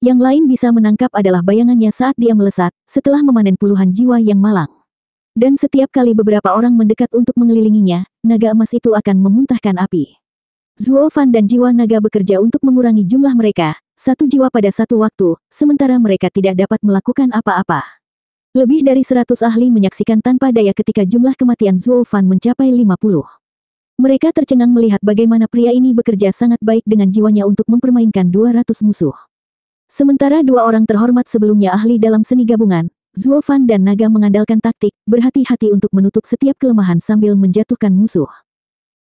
Yang lain bisa menangkap adalah bayangannya saat dia melesat, setelah memanen puluhan jiwa yang malang. Dan setiap kali beberapa orang mendekat untuk mengelilinginya, naga emas itu akan memuntahkan api. Zuo Fan dan jiwa naga bekerja untuk mengurangi jumlah mereka, satu jiwa pada satu waktu, sementara mereka tidak dapat melakukan apa-apa. Lebih dari seratus ahli menyaksikan tanpa daya ketika jumlah kematian Zuo Fan mencapai puluh. Mereka tercengang melihat bagaimana pria ini bekerja sangat baik dengan jiwanya untuk mempermainkan dua ratus musuh. Sementara dua orang terhormat sebelumnya ahli dalam seni gabungan, Zuo Fan dan Naga mengandalkan taktik, berhati-hati untuk menutup setiap kelemahan sambil menjatuhkan musuh.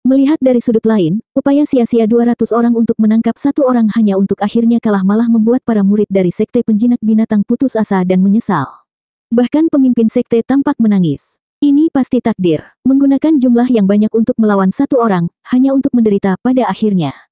Melihat dari sudut lain, upaya sia-sia 200 orang untuk menangkap satu orang hanya untuk akhirnya kalah malah membuat para murid dari sekte penjinak binatang putus asa dan menyesal. Bahkan pemimpin sekte tampak menangis. Ini pasti takdir, menggunakan jumlah yang banyak untuk melawan satu orang, hanya untuk menderita pada akhirnya.